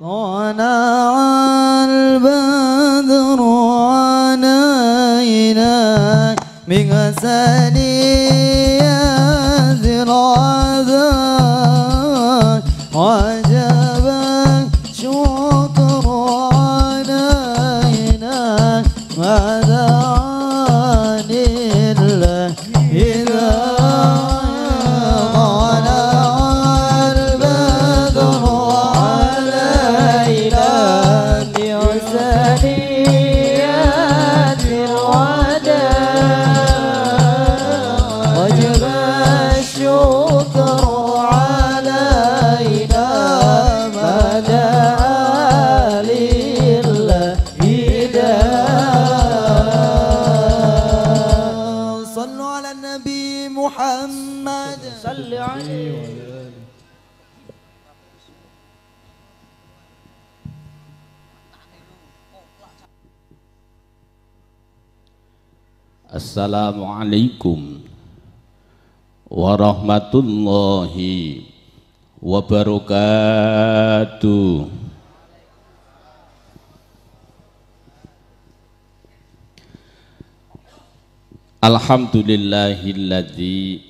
طلع البدر علينا من غسلين Assalamualaikum warahmatullahi wabarakatuh Alhamdulillahilladzi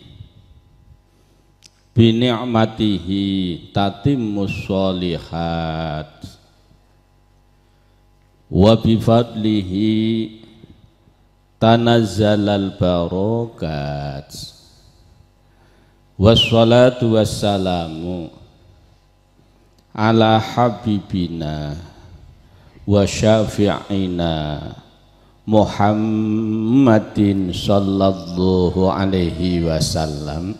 bi ni'matihi tatimmus sholihat wa bi fadlihi tanazzalal barokat wassalatu wassalamu ala habibina wa syafi'ina Muhammadin sallallahu alaihi wasallam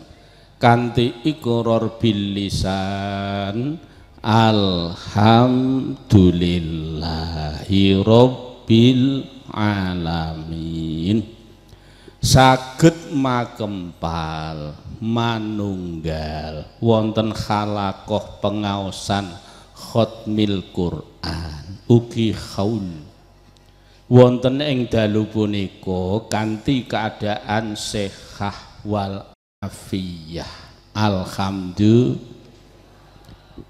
Kanti iqrar bil lisan alhamdulillahi rabbil alamin saged makempal manunggal wonten khalakoh pengaosan khotmil Quran ugi khaul wonten ing dalu punika kanthi keadaan sehah wal afiyah alhamdulillah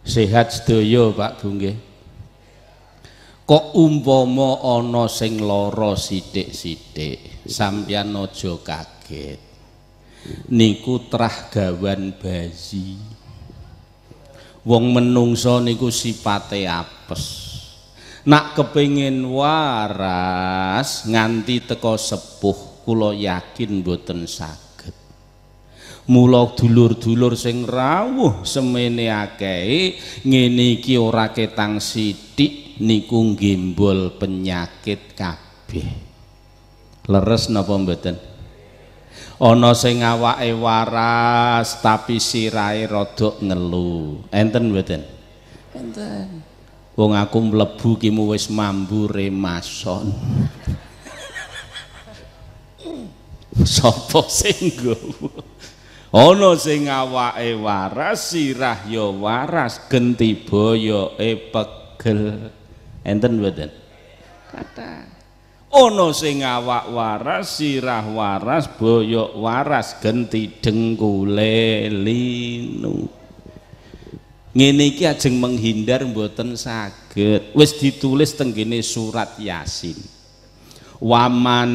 sehat sedaya Pak Bu kok umpama ana sing lara sithik-sithik sampeyan aja kaget niku trah gawan bazi wong menungso niku sipate apes nak kepingin waras nganti teko sepuh kula yakin boten saged mula dulur-dulur sing rawuh semene akeh ngene iki ora ketang sithik niku gimbul penyakit kabeh. Leres napa mboten? Ana sing awake waras tapi sirai rada ngelu. Enten mboten? Enten. Wong aku mlebu kimu wis mambu remason. Sapa sing ono ana sing awake waras sirah ya waras gentiba ya e pegel enten buatan? kata ono sing awak waras sirah waras boyok waras genti dengkule linu ngene iki ajeng menghindar mboten saged wis ditulis tenggene surat yasin waman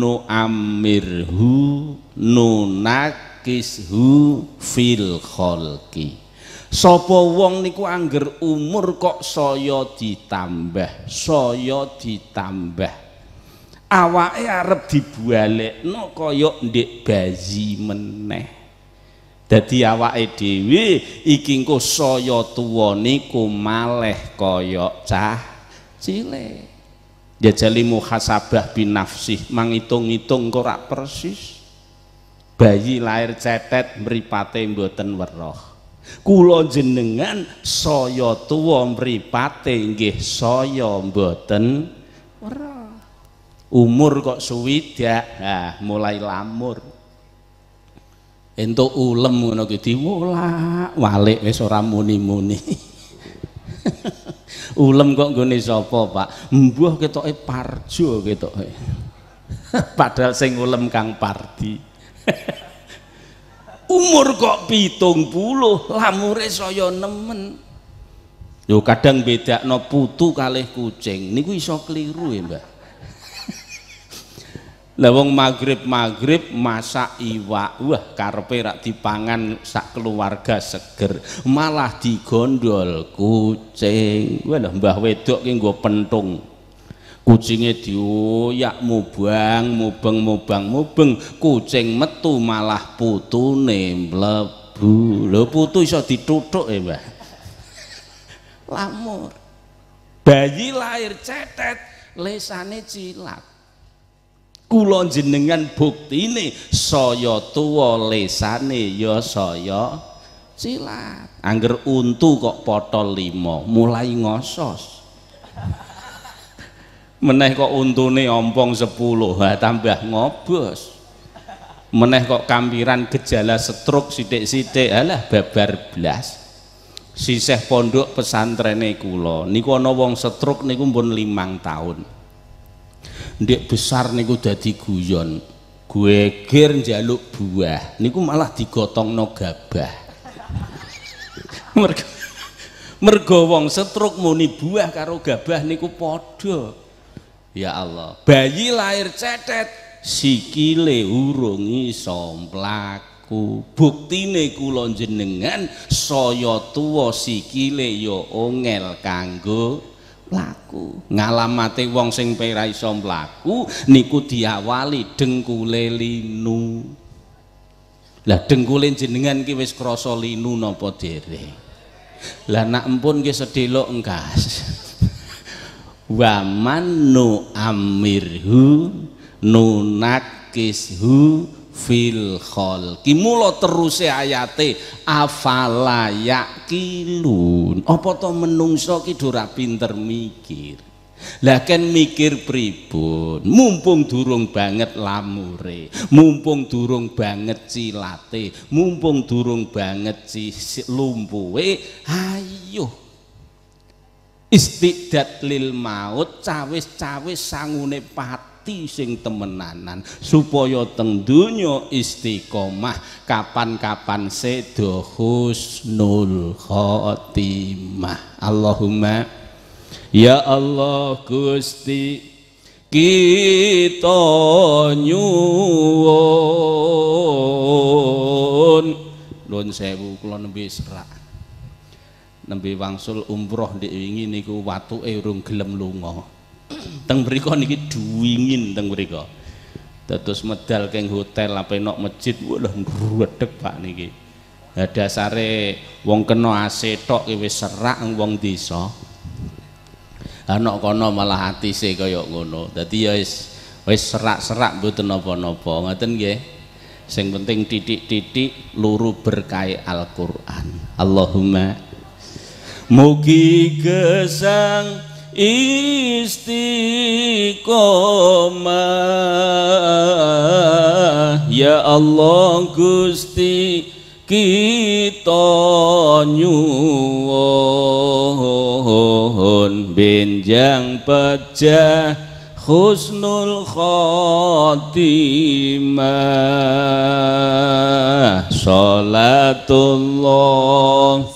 nu amirhu nunakishu fil kholqi Sopo wong niku angger umur kok saya ditambah, saya ditambah. Awake arep no kaya ndik bazi meneh. Dadi awake dhewe iki engko saya tuwa niku malih kaya cah cilik. Jajali muhasabah nafsih, mangitung-itung kok ora persis. Bayi lahir cetet mripate mboten weruh kulon jenengan saya tuwa mripate nggih saya mboten umur kok suwidak nah mulai lamur entuk ulem ngono ki diwolak walik wis ora muni-muni ulem kok nggone sapa Pak mbuh ketoke parjo ketoke padahal sing ulem Kang Pardi umur kok pitung puluh lamure saya nemen yo kadang beda no putu kalih kucing niku iso keliru ya mbak lah magrib maghrib maghrib masak iwak wah karpe rak dipangan sak keluarga seger malah digondol kucing wah mbah wedok ki gue pentung kucinge dioyak mubang mubeng mubang mubeng kucing metu malah putu mlebu lho putu iso ditutuk, e ya, Mbah lamur bayi lahir cetet lesane cilat kula jenengan buktine saya tuwa lesane ya saya cilat angger untu kok potol limo, mulai ngosos meneh kok untune ompong sepuluh, ha tambah ngobos meneh kok kampiran gejala stroke sithik-sithik alah babar belas. sisih pondok pesantrene kula niku ana wong stroke niku pun limang tahun ndek besar niku dadi guyon geger njaluk buah niku malah digotongno gabah mergo mergo wong stroke muni buah karo gabah niku padha ya Allah bayi lahir cetet sikile urung iso mlaku buktine kula jenengan saya tuwa sikile ya ongel kanggo mlaku ngalamate wong sing ora iso mlaku niku diawali dengkule linu lah dengkule jenengan ki wis krasa linu napa dereng lah nak empun ki sedelok engkas waman nu amirhu nunakishu fil kholqi mula teruse ayate afala yaqilun apa to menungso ki ora pinter mikir lah mikir pribun mumpung durung banget lamure mumpung durung banget cilate mumpung durung banget lumpuhe ayuh istidat lil maut cawis-cawis sangune pati sing temenanan supaya teng donya istiqomah kapan-kapan sedo husnul khotimah Allahumma ya Allah Gusti kita nyuwun nuwun sewu kula nembe serak nembe wangsul umroh ndek niku watu urung gelem lunga teng mereka niki duwingin teng mereka, terus medal keng hotel apa nok masjid walah ngredeg Pak niki ada dasare wong kena AC tok wis serak wong desa. anak kono malah hati sih kaya ngono. Dadi ya wis wis serak-serak mboten nopo napa Ngoten nggih. Sing penting titik-titik luru berkai Al-Qur'an. Allahumma Mugi gesang istiqomah Ya Allah Gusti kita nyuwun benjang pecah husnul khotimah salatullah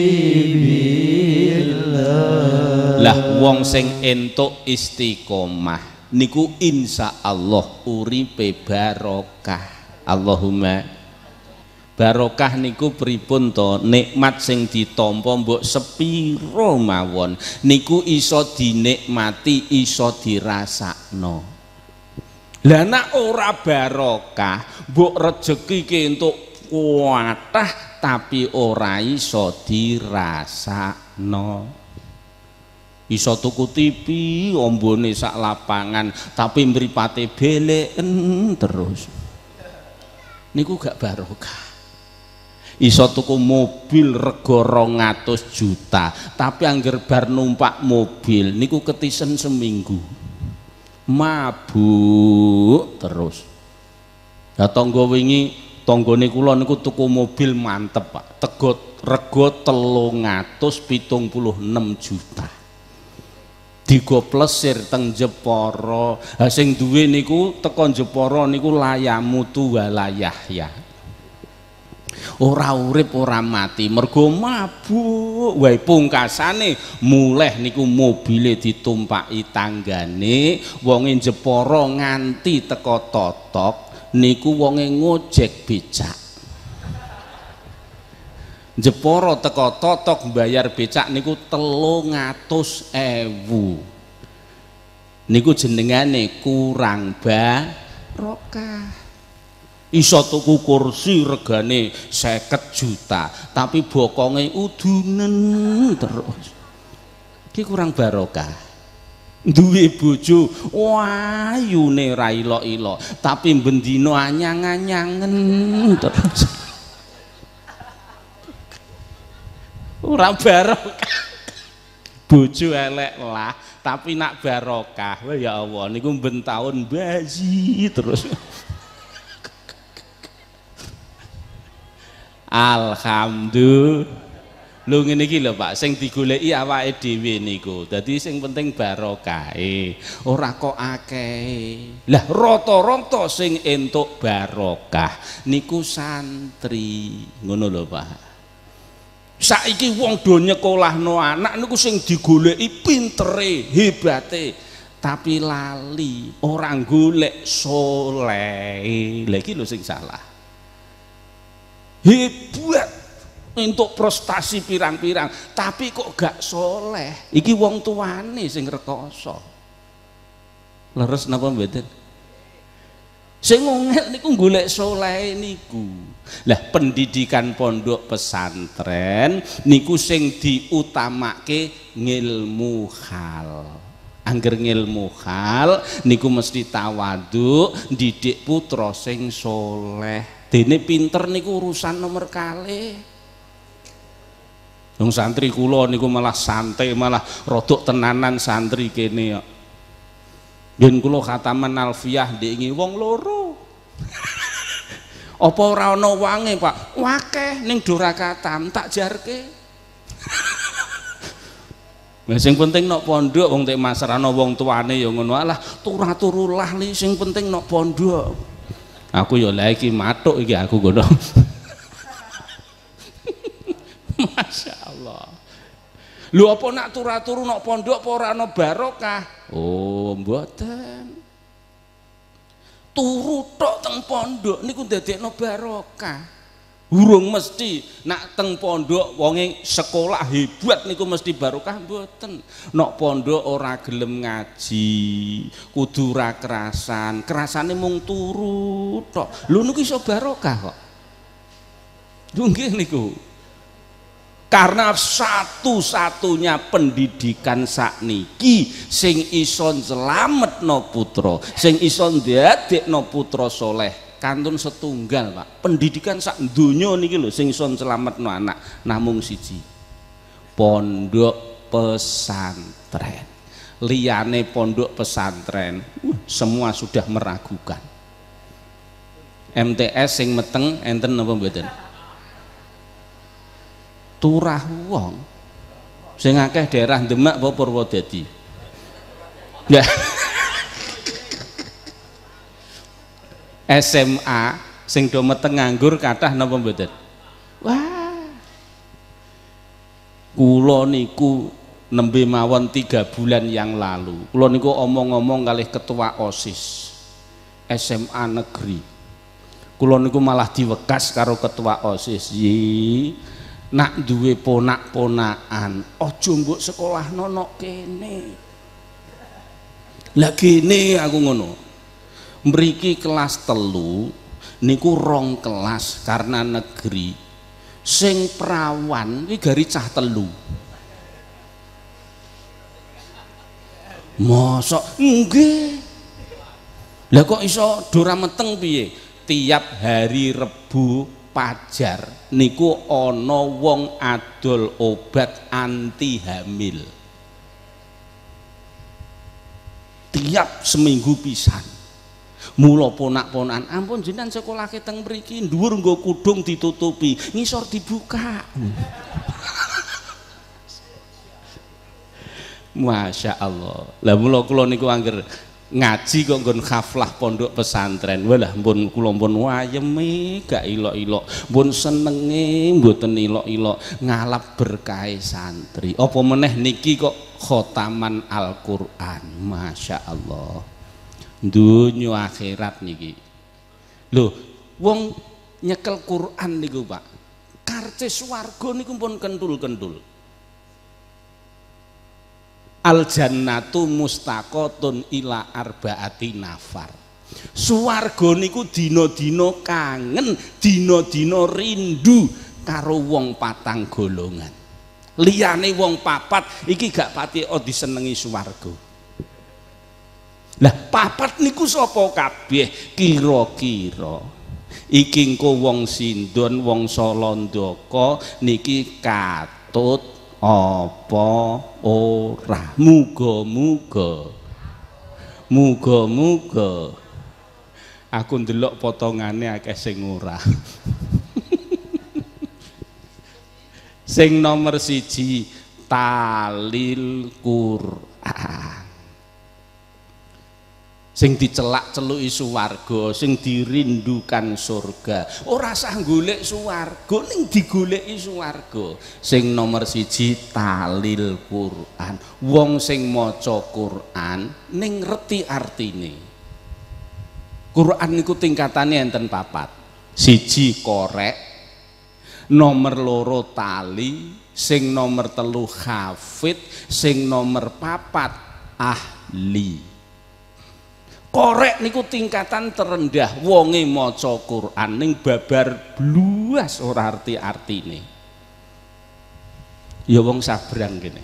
lah wong sing entuk istiqomah niku insya Allah uripe barokah Allahumma barokah niku pripun to nikmat sing ditampa mbok sepiro mawon niku iso dinikmati iso dirasakno lah nek ora barokah mbok rejeki ki entuk kuatah tapi ora iso dirasakno iso tuku TV ombone sak lapangan tapi mripate beleken terus niku gak barokah iso tuku mobil rego 200 juta tapi angger bar numpak mobil niku ketisen seminggu mabuk terus ya tonggo wingi tonggo kula niku tuku mobil mantep Pak tegot rego enam juta digoplesir teng Jeporo Ha sing duwe niku teko Jeporo niku layamu tua layah ya. Ora urip ora mati, mergo mabuk. Wae pungkasane mulih niku mobile ditumpaki tanggane, wonge Jeporo nganti teko totok niku wonge ngojek becak. Jeporo teko totok bayar becak niku telung atus ewu niku jenengane kurang roka iso tuku kursi regane seket juta tapi bokonge udunen terus iki kurang barokah duwe bojo wayune ra ilo-ilo tapi bendino anyang-anyangen terus Ora barokah. Bojo elek lah, tapi nak barokah. Wah ya Allah, niku ben taun bazi terus. Alhamdulillah. Lho ngene iki lho Pak, sing digoleki awake dhewe niku. Dadi sing penting barokahe, ora kok akehe. Lah rata-rata sing entuk barokah niku santri. Ngono lho Pak saiki wong do no anak niku sing digoleki pintere hebate tapi lali orang golek soleh lagi lo sing salah hebat untuk prestasi pirang-pirang tapi kok gak soleh iki wong tuane sing rekoso leres napa mboten sing ngongel niku golek soleh niku lah pendidikan pondok pesantren niku sing diutamake ngilmu hal angger ngilmu hal niku mesti tawadhu didik putra sing soleh dene pinter niku urusan nomor kali Nung santri kulo niku malah santai malah rodok tenanan santri kene ya. Yen kula khataman alfiyah diingi wong loro. Apa ora ana wange, Pak? Wakeh ning Dorakatam tak jarke. Lah sing penting nok pondok wong tek masrana wong tuane ya ngono alah turah turulah li sing penting nok pondok. Aku ya lha iki matuk iki aku ngono. Masya Allah. Lho apa nak turah turu nok pondok apa ora ana barokah? Oh, mboten turu tok teng pondok niku ndadekno barokah urung mesti nak teng pondok wonge sekolah hebat niku mesti barokah mboten nok pondok ora gelem ngaji kudu ra kerasan kerasane mung turu tok lho niku iso barokah kok nggih niku karena satu-satunya pendidikan sakniki sing ison selamat no putro sing ison iso no putro soleh kantun setunggal Pak pendidikan sak dunia niki lho sing ison selamat no anak namung siji pondok pesantren liane pondok pesantren uh, semua sudah meragukan MTS sing meteng enten apa mboten turah wong sing akeh daerah Demak bawa Purwodadi ya SMA sing do meteng nganggur kathah napa wah kula niku nembe mawon tiga bulan yang lalu kula niku omong-omong kalih ketua OSIS SMA negeri kula niku malah diwekas karo ketua OSIS nak duwe ponak-ponakan aja mbok sekolah nono kene lah gene aku ngono mriki kelas telu niku rong kelas karena negeri sing perawan iki gari cah telu mosok nggih lah kok iso dora meteng piye tiap hari rebu pajar niku ana wong adol obat anti hamil tiap seminggu pisan mula ponak-ponan ampun jenengan sekolah teng mriki dhuwur nggo kudung ditutupi ngisor dibuka Masya Allah lah mula kula niku angger ngaji kok nggon khaflah pondok pesantren walah mbon kula mbon wayeme gak ilok-ilok mbon senenge mboten ilok-ilok ngalap berkahe santri apa meneh niki kok khotaman Al-Qur'an Masya Allah dunia akhirat niki lho wong nyekel Quran niku Pak karcis warga niku pun kentul-kentul Aljannatu jannatu mustaqotun ila arbaati nafar suwargo niku dino dino kangen dino dino rindu karo wong patang golongan liyane wong papat iki gak pati oh disenengi suwargo lah papat niku sapa kabeh kira-kira iki engko wong sindon wong salandaka niki katut apa ora muga-muga muga-muga aku ndelok potongane akeh sing ora sing nomor siji talil Quran sing dicelak celui suwargo, sing dirindukan surga. Oh sah golek suwargo, ning digulek suwargo. Sing nomor siji talil Quran. Wong sing maca Quran ning reti artine. Quran niku yang enten papat. Siji korek, nomor loro tali, sing nomor telu hafid, sing nomor papat ahli korek niku tingkatan terendah wonge maca Quran ning babar bluas ora arti-artine ya wong sabrang kene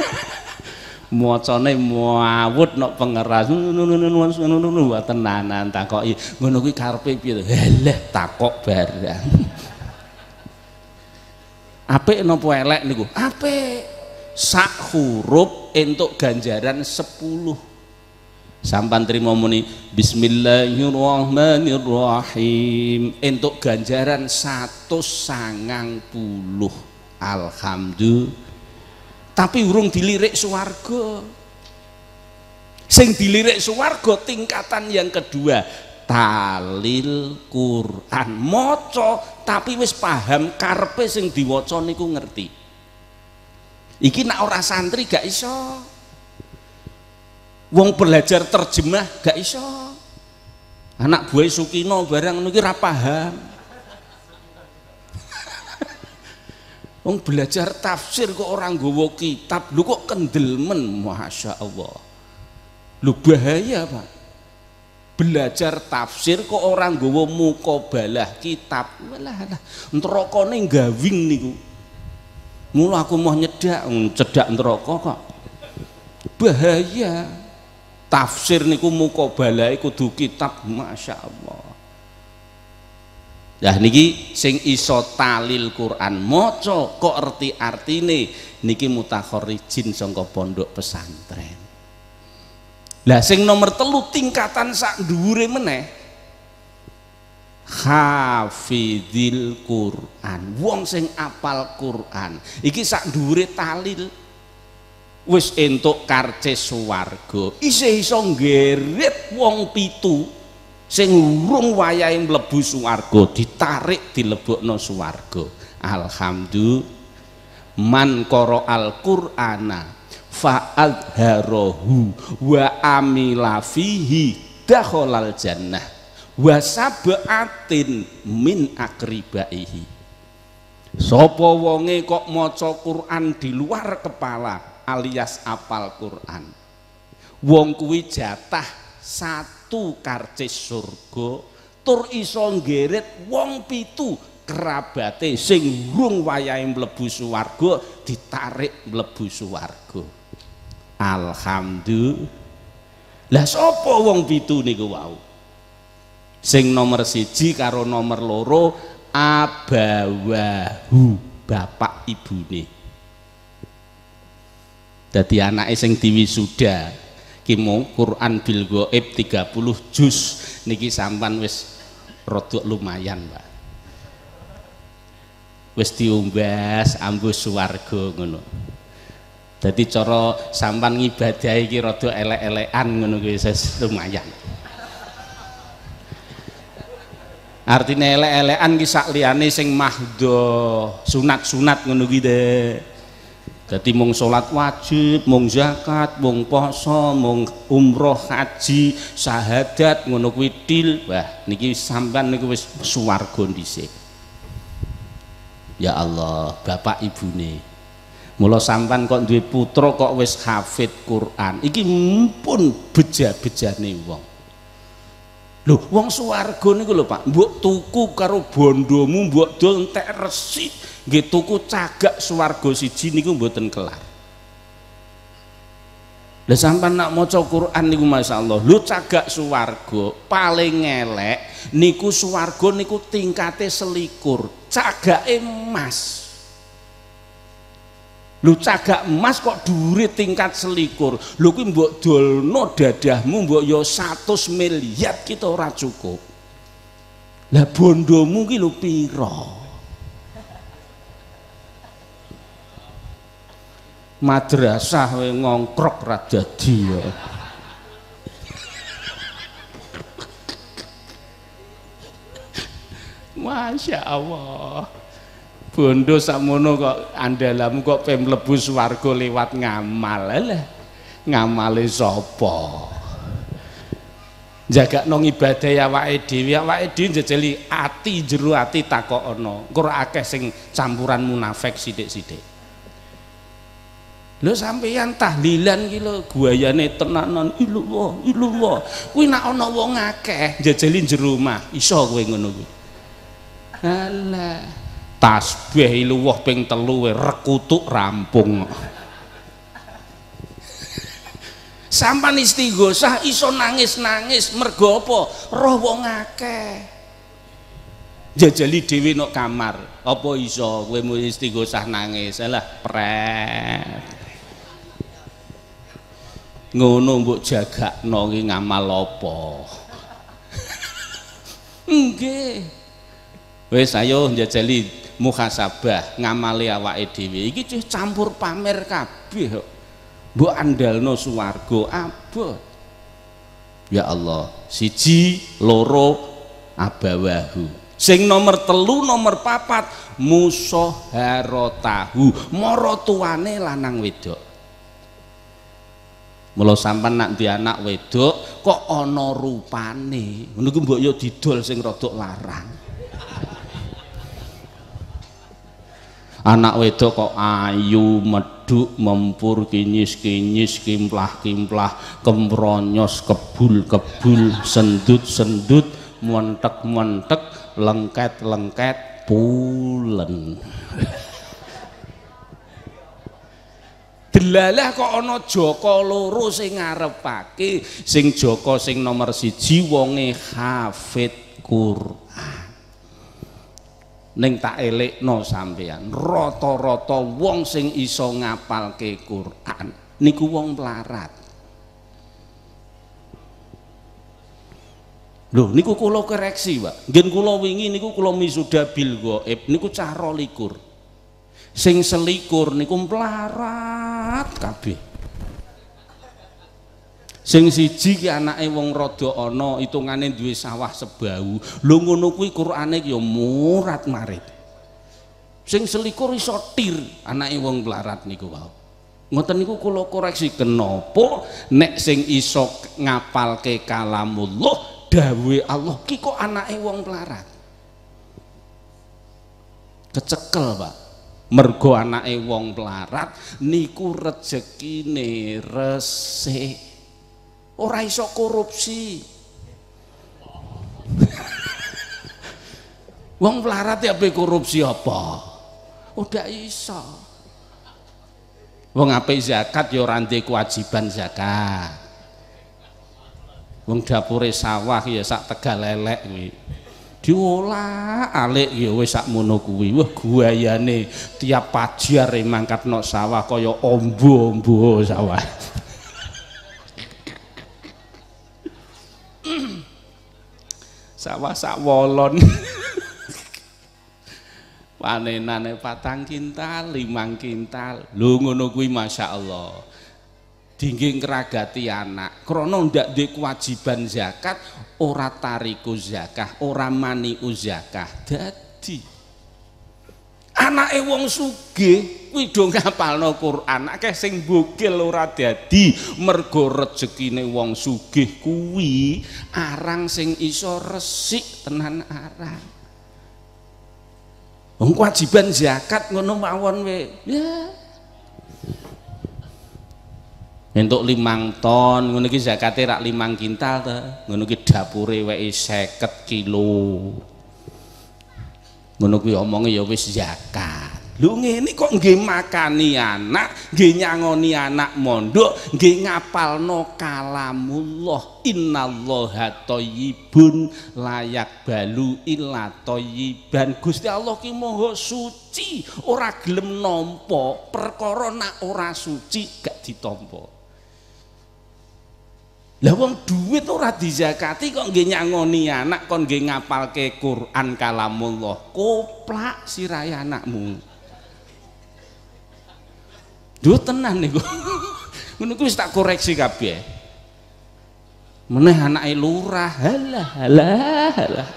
macane mawut nok pengeras tenanan takoki ngono kuwi karepe piye halah eh, takok barang apik nopo elek niku apik sak huruf entuk ganjaran 10 sampan terima muni Bismillahirrahmanirrahim untuk ganjaran satu sangang puluh Alhamdulillah tapi urung dilirik suwargo sing dilirik suwargo tingkatan yang kedua talil Quran moco tapi wis paham karpe sing diwaca niku ngerti iki nak ora santri gak iso wong belajar terjemah gak iso anak buah Sukino barang niki nugi paham wong belajar tafsir kok orang gowo kitab lu kok kendelmen Masya Allah lu bahaya Pak belajar tafsir kok orang gowo mukobalah kitab malah lah nerokone gawing niku mulu aku mau nyedak cedak neraka kok bahaya tafsir niku mukobalae kudu kitab Masya Allah Nah niki sing iso talil Quran moco kok arti arti artine niki mutakhorijin songko pondok pesantren. Lah sing nomor telu tingkatan sak dure meneh hafidil Quran wong sing apal Quran iki sak dure talil wis entuk karcis swarga isih iso ngerit wong pitu sing urung wayahe mlebu swarga ditarik dilebokno swarga alhamdulillah man qara al-qur'ana harohu wa amila fihi dakhalal jannah wa sab'atin min akribaihi sapa wonge kok maca Quran di luar kepala alias apal Quran. Wong kuwi jatah satu karcis surga tur iso nggeret wong pitu kerabate sing rung wayahe mlebu swarga ditarik mlebu swarga. Alhamdulillah. Lah sapa wong pitu niku wau? Sing nomor siji karo nomor loro abawahu bapak ibune dadi iseng sing sudah, kimo Quran bil ghaib 30 juz niki sampan wis rotuk lumayan Pak wis diumbas ambus suwargo ngono dadi coro sampan ngibadah iki rotuk elek-elekan ngono lumayan artinya elek-elekan ki sak liyane sing mahdo sunat-sunat ngono kuwi jadi mong sholat wajib, mong zakat, mong poso, mong umroh, haji, sahadat, ngono kuwi Wah, niki sampan niku wis suar kondisi. Ya Allah, bapak ibu nih, Mula sampan kok duwe putra kok wis hafid Quran. Iki mumpun beja beja nih wong. Lho, wong suwargo niku lho Pak, mbok tuku karo bondomu, mbok dol entek resik nggih tuku cagak swarga siji niku mboten kelar lah sampean nak maca Quran niku masyaallah lu cagak swarga paling elek niku swarga niku tingkate selikur cagake emas lu cagak emas kok duri tingkat selikur lu kuwi mbok dolno dadahmu mbok yo ya 100 miliar kita ora cukup lah bondomu ki lu piro madrasah we ngongkrok ra dadi ya. Masya Allah. Bondo samono kok andalam kok pemlebus mlebu lewat ngamal. Lah ngamale sapa? Jaga nong ibadah awake dhewe, wae dhewe jejeli ati jeru ati tako Engko akeh sing campuran munafik sithik-sithik sampai sampeyan tahlilan ki gua guayane tenanan illallah illallah. Kuwi nek ana wong akeh jejeli jero omah iso kowe ngono kuwi. Alah tasbih illallah ping telu rekutuk rampung. Sampan istighosah iso nangis-nangis mergo apa? Roh wong akeh. Jajali dhewe nok kamar. Apa iso kowe istighosah nangis? Alah pret ngono mbok jagakno nongi ngamal apa nggih wis ayo njajali muhasabah ngamali awake dhewe iki cih campur pamer kabeh kok mbok andalno swarga abot ya Allah siji loro abawahu sing nomor telu nomor papat musoharotahu moro tuane lanang wedok Mula sampean nak duwe anak wedok kok ana rupane. Ngono ku mbok yo didol sing rodok larang. anak wedok kok ayu meduk mempur kinyis kinyis kimplah kimplah kembronyos kebul kebul sendut sendut mentek mentek lengket lengket pulen delalah kok ana jaka loro sing ngarepake sing Joko sing nomor siji wonge hafid Quran ning tak elekno sampean rata-rata wong sing iso ngapalke Quran niku wong pelarat. Lho niku kula koreksi, Pak. Ngen kula wingi niku kula misuda bil ghaib niku cah 22 sing selikur niku melarat kabeh sing siji ki anake wong rada ana hitungane duwe sawah sebau lho ngono kuwi Qur'ane ya murat marit sing selikur iso tir anake wong melarat niku wae ngoten niku kula koreksi kenapa nek sing iso ngapalke kalamullah Dawei Allah ki kok anake wong melarat kecekel Pak mergo anake wong pelarat niku rezekine resik ora iso korupsi wong pelarat ya korupsi apa udah iso wong apa zakat ya ora kewajiban zakat wong dapure sawah ya sak tegal lelek kuwi diolah alik ya wis mono kuwi wah guayane tiap pajar mangkat nok sawah kaya ombo-ombo sawah sawah sak wolon panenane patang kintal limang kintal lho ngono kuwi masyaallah dingge ngeragati anak krono ndak di kewajiban zakat ora tariku zakah ora mani zakah dadi anake wong sugih kuwi do ngapalno Quran akeh sing bokil ora dadi mergo rezekine wong sugih kuwi arang sing iso resik tenan arang wong kewajiban zakat ngono mawon we ya Untuk limang ton, ngono iki zakate rak limang kintal ta. Ngono iki dapure wae 50 kilo. Ngono kuwi omonge ya wis zakat. Lu ngene kok nggih makani anak, nggih nyangoni anak mondok, nggih ngapalno kalamullah. Innallaha thayyibun layak balu illa thayyiban. Gusti Allah ki suci, ora gelem nampa perkara nak ora suci gak ditampa. Lah wong duit ora dizakati kok nggih nyangoni anak kon nggih ngapalke Quran kalamullah. Koplak sirahe anakmu. Duh tenan niku. Ngono kuwi tak koreksi kabeh. Meneh anake lurah. Halah, halah, halah.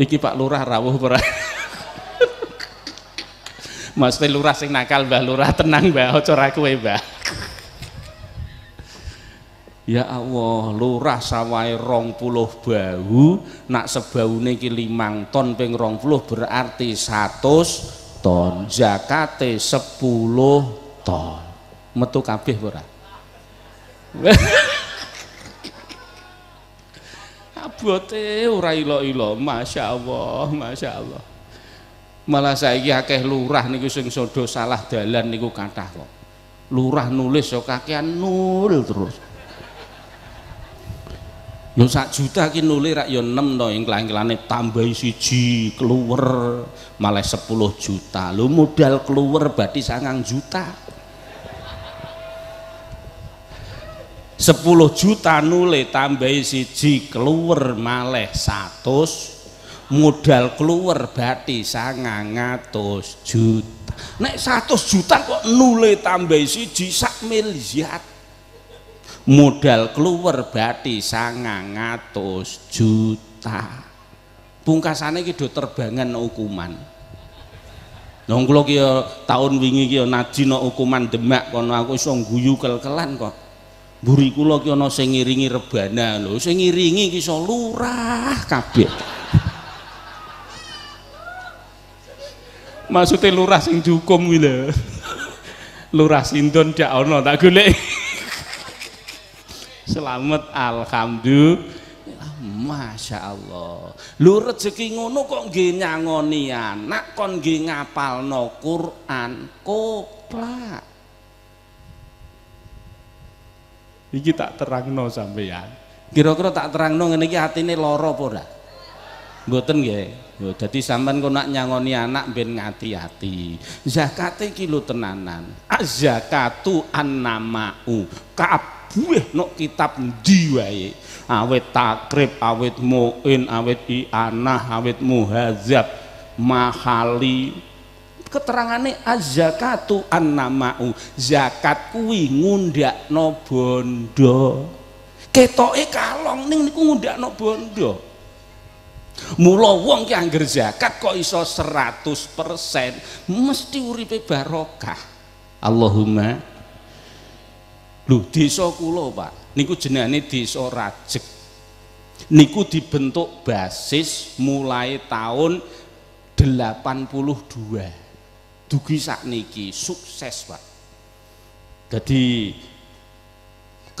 Iki Pak Lurah rawuh ora? Maksudnya lurah sing nakal mbah lurah tenang mbah aja ra kowe mbah Ya Allah, lurah sawai rong puluh bahu, nak sebaune ki limang ton ping rong puluh berarti satu ton, zakate sepuluh ton. Metu kabeh ora? Abote ora ilo-ilo, masya Allah, masya Allah malah saiki akeh lurah niku sing sodo salah dalan niku kathah kok lurah nulis yo ya kakean nul terus yo sak juta ki nulis rak yo 6 to ingklan-ingklane tambahi siji keluar malah 10 juta lho modal keluar berarti sangang juta 10 juta tambah isi siji keluar malah 100 modal keluar bati sangat ngatus juta nek satu juta kok nule tambah siji jisak miliar modal keluar bati sangat ngatus juta pungkasannya gitu terbangan hukuman Nong kula tahun wingi ki naji no hukuman Demak kono aku song guyu kel-kelan kok. buriku kula ki ana rebana lo sing ngiringi lurah kabeh. maksudnya lurah sing dihukum kuwi lurah sindon dak ono tak gule. selamat alhamdulillah Masya Allah lu rezeki ngono kok gini ngoni anak kon ngapal no Quran kopla iki tak terangno sampeyan kira-kira tak terangno ngene hati ini lara apa ora mboten nggih jadi sampean kok nak nyangoni anak ben ngati-ati. Zakat iki lho tenanan. Zakatu annamau. Kabeh nok kitab ndi wae. Awet takrib, awet muin, awet ianah, awet muhazab, mahali. Keterangane azakatu annamau. Zakat kuwi ngundakno bondo. Ketoke kalong ning niku ngundakno bondo. Mula wong ki angger zakat kok iso 100% mesti uripe barokah. Allahumma Lho desa kula, Pak, niku jenenge desa Rajek. Niku dibentuk basis mulai tahun 82. Dugi niki sukses, Pak. Jadi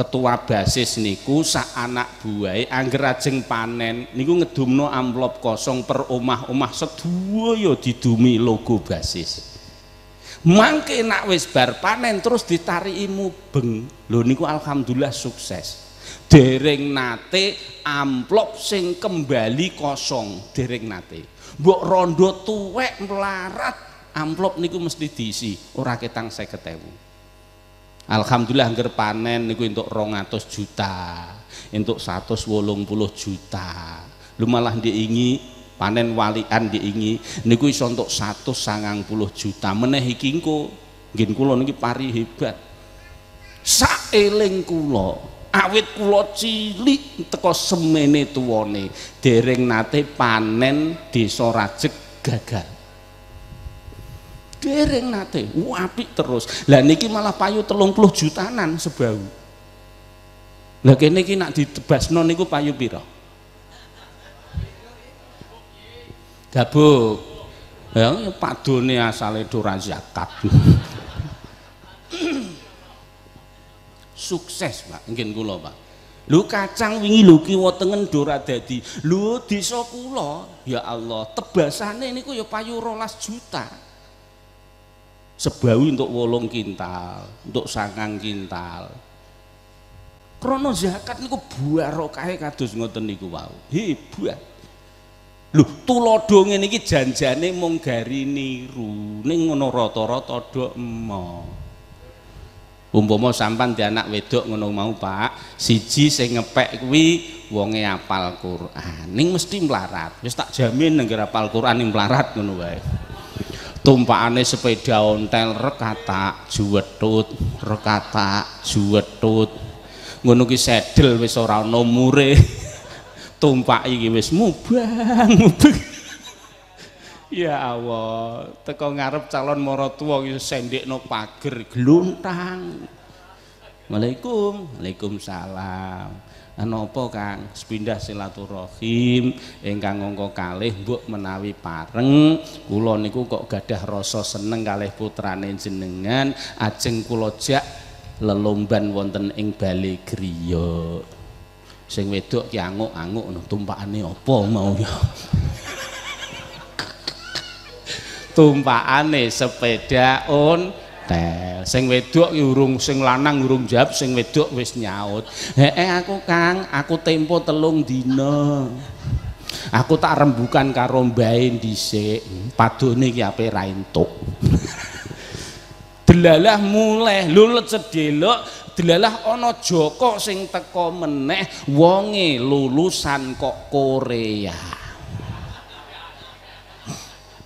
ketua basis niku sak anak buai angger ajeng panen niku ngedumno amplop kosong per omah-omah sedaya didumi logo basis mangke nak wis bar panen terus ditariki mubeng lho niku alhamdulillah sukses dereng nate amplop sing kembali kosong dereng nate mbok rondo tuwek melarat amplop niku mesti diisi ora ketang 50000 Alhamdulillah angger panen niku entuk 200 juta, untuk satu entuk puluh juta. Lu malah diingi panen walian diingi niku iso sangang puluh juta. Meneh iki engko kulo niki pari hebat. Saeling kula awit kulo cilik teka semene tuwane dereng nate panen desa rajek gagal dereng nate wu apik terus lah niki malah payu telung puluh jutanan sebau lah kene iki nak noni niku payu pira gabuk ya, ya padone asale raja zakat sukses pak mungkin kula pak lu kacang wingi lu kiwa tengen dora dadi lu disokulo, kulo ya Allah tebasane niku ya payu rolas juta sebawi untuk wolong kintal untuk sangang kintal krono zakat niku barokah kados ngoten niku wau hebat lho tulodo ngene iki janjane mung gari niru ning ngono rata-rata do emo umpama sampan di anak wedok ngono mau Pak siji sing ngepek kuwi wonge apal Quran ning mesti melarat wis tak jamin negara apal Quran ning melarat ngono wae tumpakane sepeda ontel rekata juwetut rekata juwetut ngono ki sedel wis ora ana mure tumpak iki wis mubang ya Allah teko ngarep calon maratuwa iki sendekno pager gluntang Assalamualaikum Waalaikumsalam apa Kang sepindah silaturahim ingkang ngongko kalih mbok menawi pareng kula niku kok gadah rasa seneng kalih putrane jenengan ajeng kula jak lelomban wonten ing Bali griya sing wedok ki anguk-anguk ngono tumpakane apa mau ya tumpakane sepeda un Seng sing wedok urung sing lanang urung jawab sing wedok wis nyaut heeh eh, aku Kang aku tempo telung dina aku tak rembukan karo mbae dhisik padone ki ape ra entuk delalah mulai lulut sedelok delalah ono Joko sing teko meneh wonge lulusan kok Korea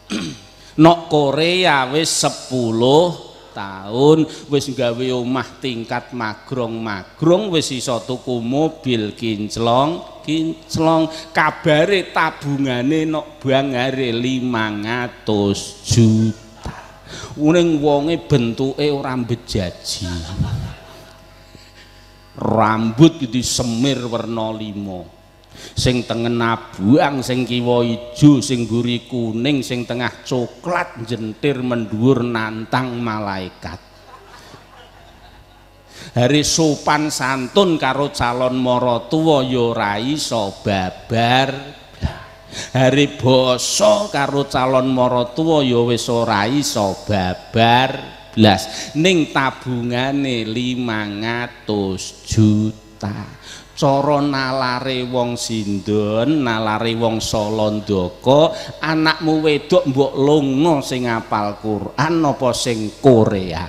nok Korea wis 10 tahun wis gawe omah tingkat magrong-magrong wis iso tuku mobil kinclong kinclong kabare tabungane nok bangare 500 juta uning wonge bentuke ora bejaji rambut di semir warna limo sing tengen abuang sing kiwa ijo sing guri kuning sing tengah coklat jentir mendur nantang malaikat hari sopan santun karo calon maratuwa ya ora iso babar hari boso, karo calon maratuwa ya wis ora iso babar blas ning tabungane 500 juta cara nalare wong sindon nalare wong salandaka anakmu wedok mbok lungno sing apal Quran apa sing Korea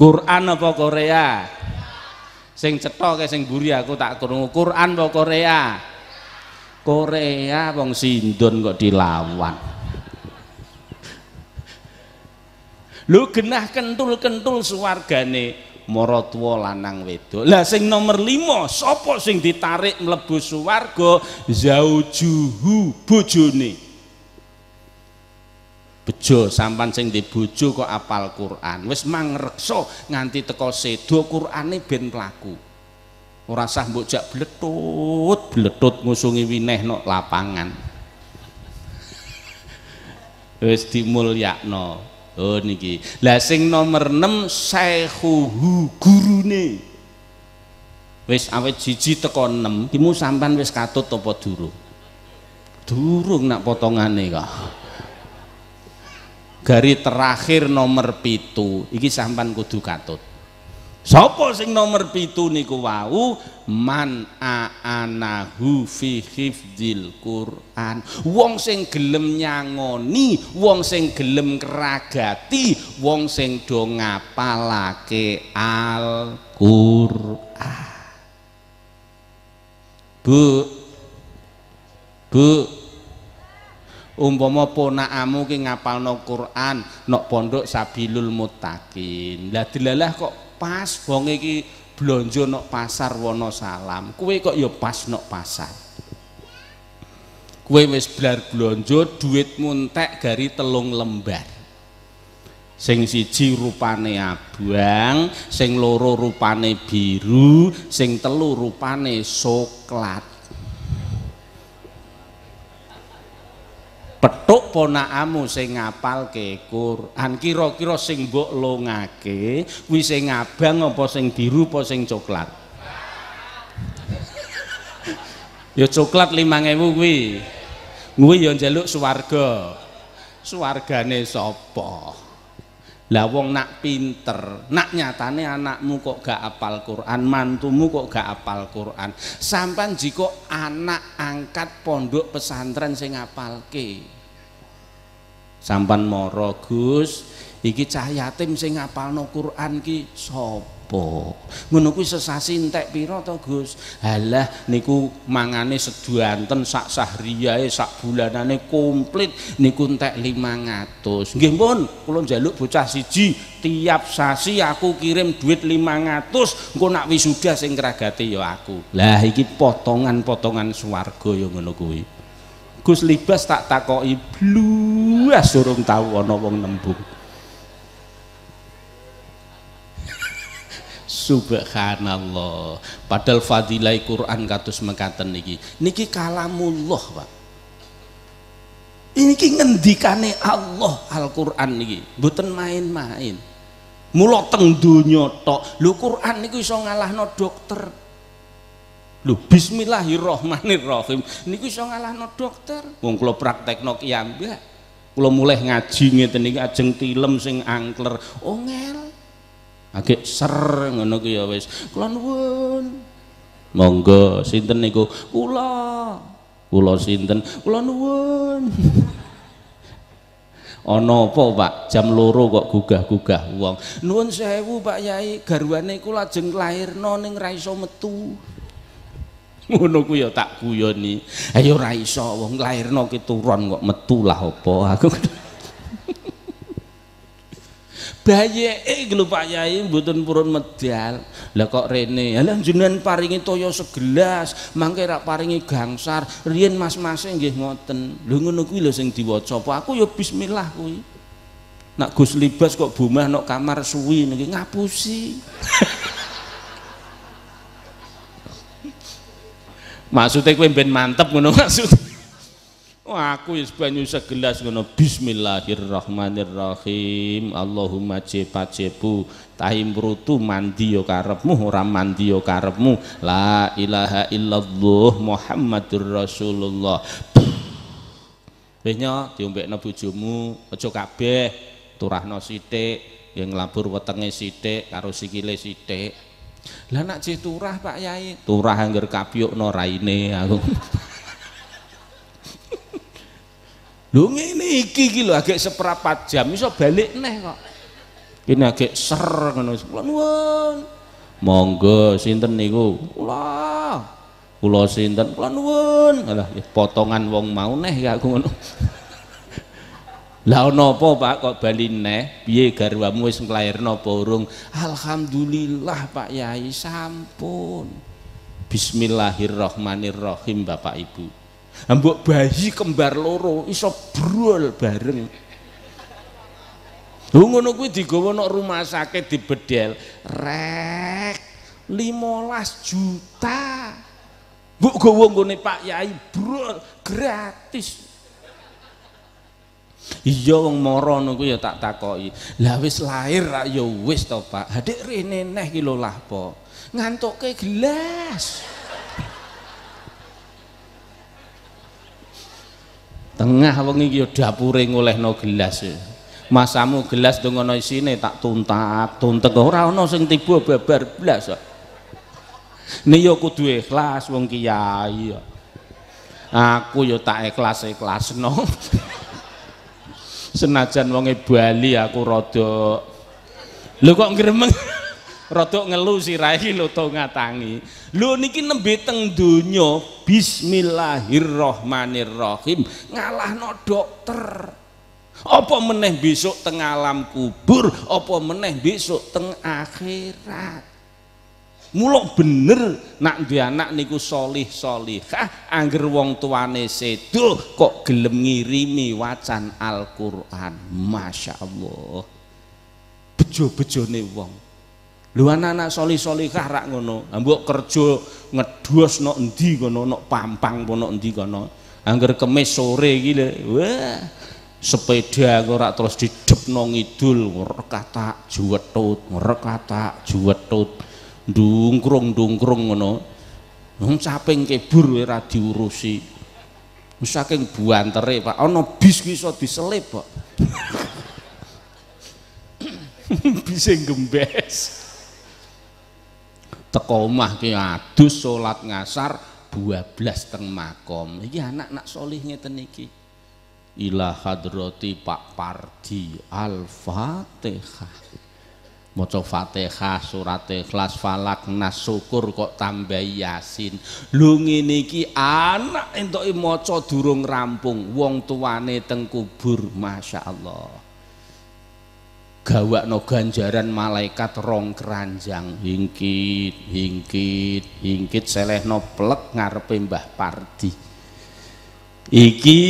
Quran apa Korea sing cetha ke sing buri aku tak krungu Quran apa Korea Korea wong sindon kok dilawan lu genah kentul-kentul suwargane mara lanang wedok lah sing nomor lima sapa sing ditarik mlebu swarga zaujuhu bojone bejo sampan sing di bojo kok apal Quran wis mangreksa nganti teko sedo Qurane ben mlaku ora sah mbok jak bletut bletut ngusungi wineh nok lapangan wis dimulyakno oh niki lah sing nomor 6 saikhuhu gurune wis awet siji teko 6 kimu sampan wis katut apa durung durung nak potongane kok gari terakhir nomor pitu iki sampan kudu katut Sopo sing nomor pitu niku wau man aanahu fi hifdil Quran. Wong sing gelem nyangoni, wong sing gelem keragati, wong sing do ngapalake Al-Qur'an. Bu Bu umpama ponakamu ki ngapalno Quran nok pondok Sabilul mutakin. Lah delalah kok pas wong iki blonjo nok pasar wono salam kue kok ya pas nok pasar kue wis blar blonjo duitmu entek gari telung lembar sing siji rupane abang sing loro rupane biru sing telu rupane soklat Petuk ponakamu sing ngapalke Quran. Kira-kira sing mbok longake kuwi sing ngabang apa sing biru apa sing coklat? ya coklat 5000 kuwi. Kuwi ya njaluk swarga. Swargane sapa? lah wong nak pinter nak nyatane anakmu kok gak apal Quran mantumu kok gak apal Quran sampan jiko anak angkat pondok pesantren sing apalke sampan moro Gus iki cah yatim sing no Quran ki sob apa ngono kuwi sesasi entek pira to Gus halah niku mangane sedanten sak sahriyae sak bulanane komplit niku entek 500 nggih pun kula njaluk bocah siji tiap sasi aku kirim duit 500 engko nak wisuda sing keragate ya aku lah iki potongan-potongan swarga ya ngono kuwi Gus Libas tak takoki bluas durung tau ana wong nembung subhanallah padahal fadilai Quran katus mengatakan niki niki kalamullah pak ini ngendikane Allah Al-Qur'an niki buten main-main mula teng dunyo tok Lu Qur'an niku iso no dokter lu bismillahirrahmanirrahim niku iso no dokter wong praktek praktekno kiyambak Kalau mulai ngaji ngeten niki ajeng tilem sing angker oh ngel Agek ser ngono ki ya wis. Kula nuwun. Monggo sinten niku? Kula. Kula sinten? Kula nuwun. ana apa Pak jam loro kok gugah-gugah wong nuwun sewu Pak Yai garwane iku lajeng lairno ning ra iso metu ngono ku ya tak guyoni ayo ra iso wong lairno ki turon kok metu lah apa aku bayeke eh, lho Pak Yai mboten purun medal. Lah kok rene, alah jenengan paringi toyo segelas, mangke rak paringi gangsar, riyen mas-mase nggih ngoten. Lho ngono kuwi lho sing diwaca apa aku ya bismillah kuwi. Nak Gus Libas kok bumah nok kamar suwi niki ngapusi. maksudnya kue ben mantep ngono maksud Oh, aku wis banyu segelas ngono bismillahirrahmanirrahim Allahumma cepat-cepu tahim rutu mandi yo karepmu ora mandi yo karepmu la ilaha illallah muhammadur rasulullah nyo diombekno bojomu aja kabeh turahno sithik yang labur wetenge sithik karo sikile sithik lah nak cih turah Pak Yai turah angger kapyukno raine aku Lho ini iki iki lho agek seperempat jam iso balik neh kok. ini agak ser ngono. Kula nuwun. Monggo sinten niku? pulau, Kula sinten? Kula nuwun. Alah ya, potongan wong mau neh ya aku ngono. Lah napa Pak kok bali neh? Piye garwamu wis nglairno apa urung? Alhamdulillah Pak Yai sampun. Bismillahirrahmanirrahim Bapak Ibu. Mbok bayi kembar loro iso brol bareng. Lho ngono kuwi digawa nang rumah sakit dibedel rek 15 juta. Mbok gawa nggone Pak Yai bro gratis. Iya wong mara niku ya tak takoki. Lah wis lahir ra ya wis to Pak. Hadik rene neh ki lho lah po. Ngantuke gelas. tengah wengi yo dapure ngolehno gelas yo. E. masamu gelas dongono sini tak tuntak tuntek ora sing tiba babar blas kok ne yo kudu ikhlas wong kiai ya. aku yo tak ikhlas ikhlasno senajan wongi Bali aku rodok, lu kok gremeng rodok ngelu sirahi lo tau ngatangi lo niki nembe teng Bismillahirrohmanirrohim. Ngalah ngalahno dokter apa meneh besok teng alam kubur apa meneh besok teng akhirat mulok bener nak duwe anak niku solih solihah angger wong tuane sedo kok gelem ngirimi wacan Al-Qur'an Masya Allah bejo bejo nih wong Lu anak-anak solih solihah rak ngono. Ambok kerja ngedus no endi kono, no pampang pun no endi kono. Angger kemis sore gile, wah sepeda aku rak terus didep nong idul ngerkata juwetut ngerkata juwetut dungkrung dungkrung ngono nung hmm, caping kebur ora diurusi saking buantere pak ana bis ku iso diselip bisa gembes teko omah ki adus salat ngasar 12 teng makom iki anak-anak solih ngeten iki ila hadrati Pak Pardi Al-Fatihah maca Fatihah surat ikhlas falak nas syukur kok tambah yasin lungi ngene iki anak entuk maca durung rampung wong tuane teng kubur masyaallah no ganjaran malaikat rong keranjang hingkit hingkit hingkit no plek ngarepe Mbah Pardi iki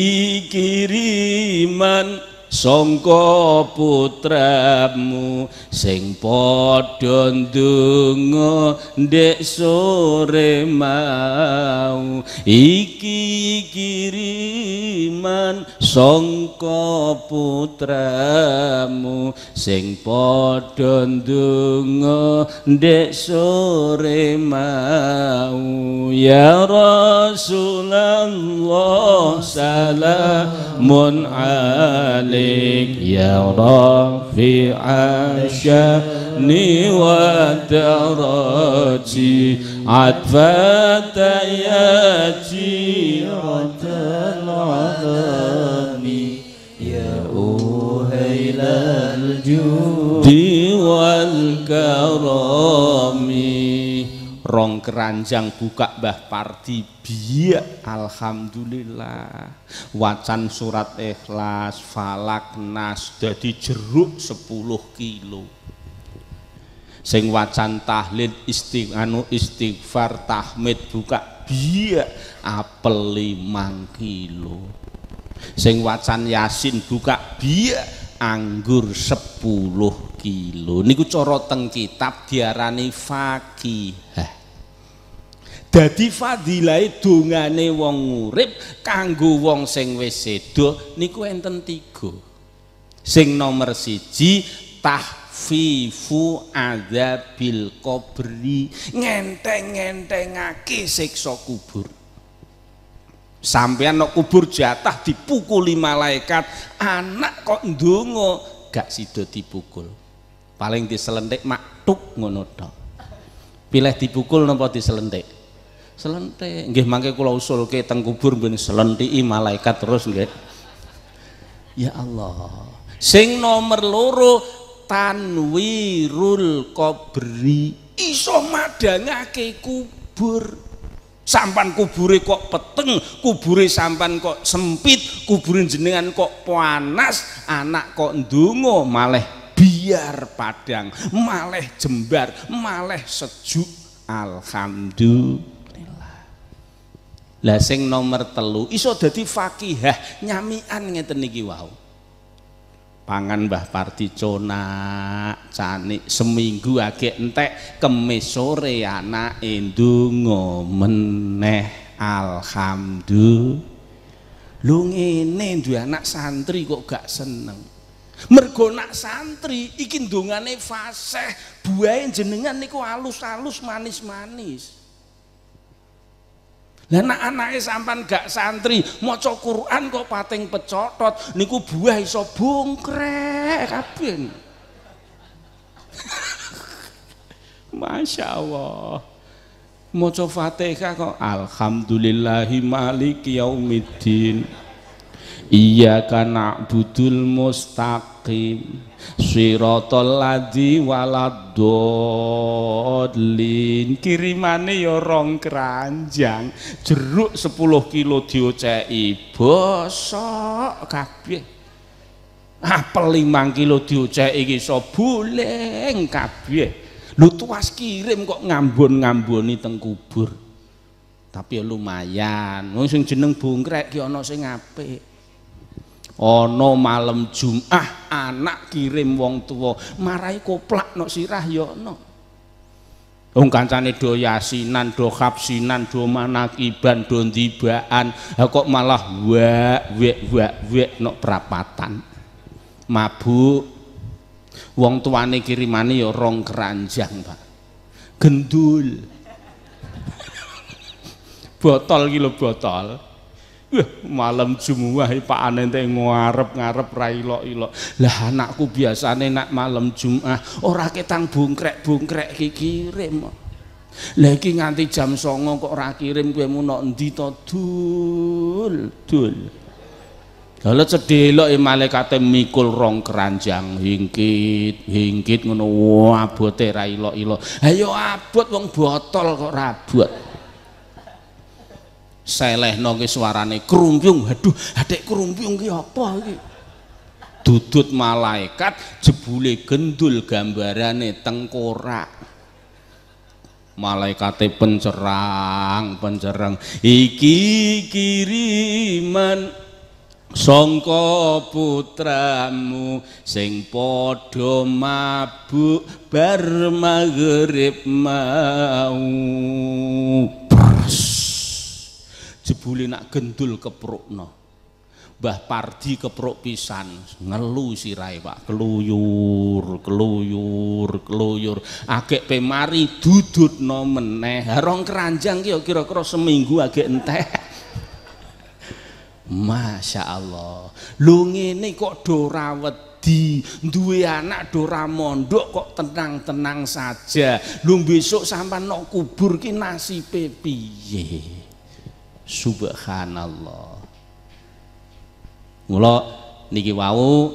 kiriman songko putramu sing padha ndonga ndek sore mau iki kiriman songko putramu sing padha ndonga ndek sore mau ya rasulullah salam من عليك يا رافع شأني وترجي عدفة يا جيرة العظام يا أهيل الجود والكرام rong keranjang buka Mbah Parti biya alhamdulillah wacan surat ikhlas falak nas jadi jeruk 10 kilo sing wacan tahlil istiq anu istighfar tahmid buka biya apel 5 kilo sing wacan yasin buka biya anggur 10 kilo niku cara teng kitab diarani fakihah jadi fadilahe dungane wong urip kanggo wong sing wis sedo niku enten tiga. Sing nomor siji tahfifu adzabil qabri, ngenteng-ngentengake siksa kubur. Sampeyan nek no kubur jatah dipukuli malaikat, anak kok ndonga gak sida dipukul. Paling diselentik mak tuk ngono tok. Pilih dipukul napa diselentik? selente Nggih mangke kula usulke teng kubur ben selentiki malaikat terus nggih. Ya Allah. Sing nomor loro tanwirul kobri iso madangake kubur. Sampan kubure kok peteng, kubure sampan kok sempit, kubure jenengan kok panas, anak kok ndungo maleh biar padang, maleh jembar, maleh sejuk. Alhamdulillah. Lah sing nomor telu iso dadi fakihah nyamian ngeten niki wau. Pangan Mbah Parti Cona, cani seminggu agek entek kemis sore anak ndonga meneh. Alhamdulillah. Lu ngene dua anak santri kok gak seneng. Mergo nak santri iki ndongane fase buain jenengan niku alus-alus manis-manis. Lah anak anake sampan gak santri, maca Quran kok pating pecotot, niku buah iso bongkrek kabeh. Masya Allah. Maca Fatihah kok alhamdulillahi maliki yaumiddin. Iyyaka na'budul mustaqim Siratal ladzi waladdallin. Kirimane ya rong keranjang, jeruk 10 kilo dioceki, bosok kabeh. Apel 5 kilo dioceki iso buleng kabeh. Lu tuas kirim kok ngambon-ngamboni teng kubur. Tapi ya lumayan. Wong sing jeneng bongkrek ki ana sing apik ana malam Jumat anak kirim wong tua marai koplak nok sirah yo ya, no wong kancane do yasinan do kapsinan do manakiban do ndibaan kok malah wa wek wek wek nok prapatan mabuk wong tuane kirimane yo ya rong keranjang Pak gendul botol kilo botol Wah, malam Jumuah Pak Anen teh ngarep-ngarep lo ilo, Lah anakku biasane nak malam Jumat ora ketang bungkrek-bungkrek ki kirim. Lah nganti jam songo kok ora kirim kowe mu nok endi to dul dul. Kalau imale malaikate mikul rong keranjang hingkit hingkit ngono abote ra ilok-ilok. Ha yo abot wong botol kok rabot. seleh nongki suarane kerumpiung aduh adek kerumpiung ki apa ki dudut malaikat jebule gendul gambarane tengkorak malaikate pencerang pencerang iki kiriman Songko putramu sing padha mabuk bar maghrib mau jebule nak gendul keprukno. Mbah Pardi kepruk pisan, ngelu rai Pak, keluyur, keluyur, keluyur. Agek pemari mari no meneh. Harong keranjang ki ya kira-kira seminggu agek entek. Masya Allah. Lu ini kok dorawet di, wedi, duwe anak do mondok kok tenang-tenang saja. Lu besok sampai nok kubur ki nasi piye? subhanallah mula niki wau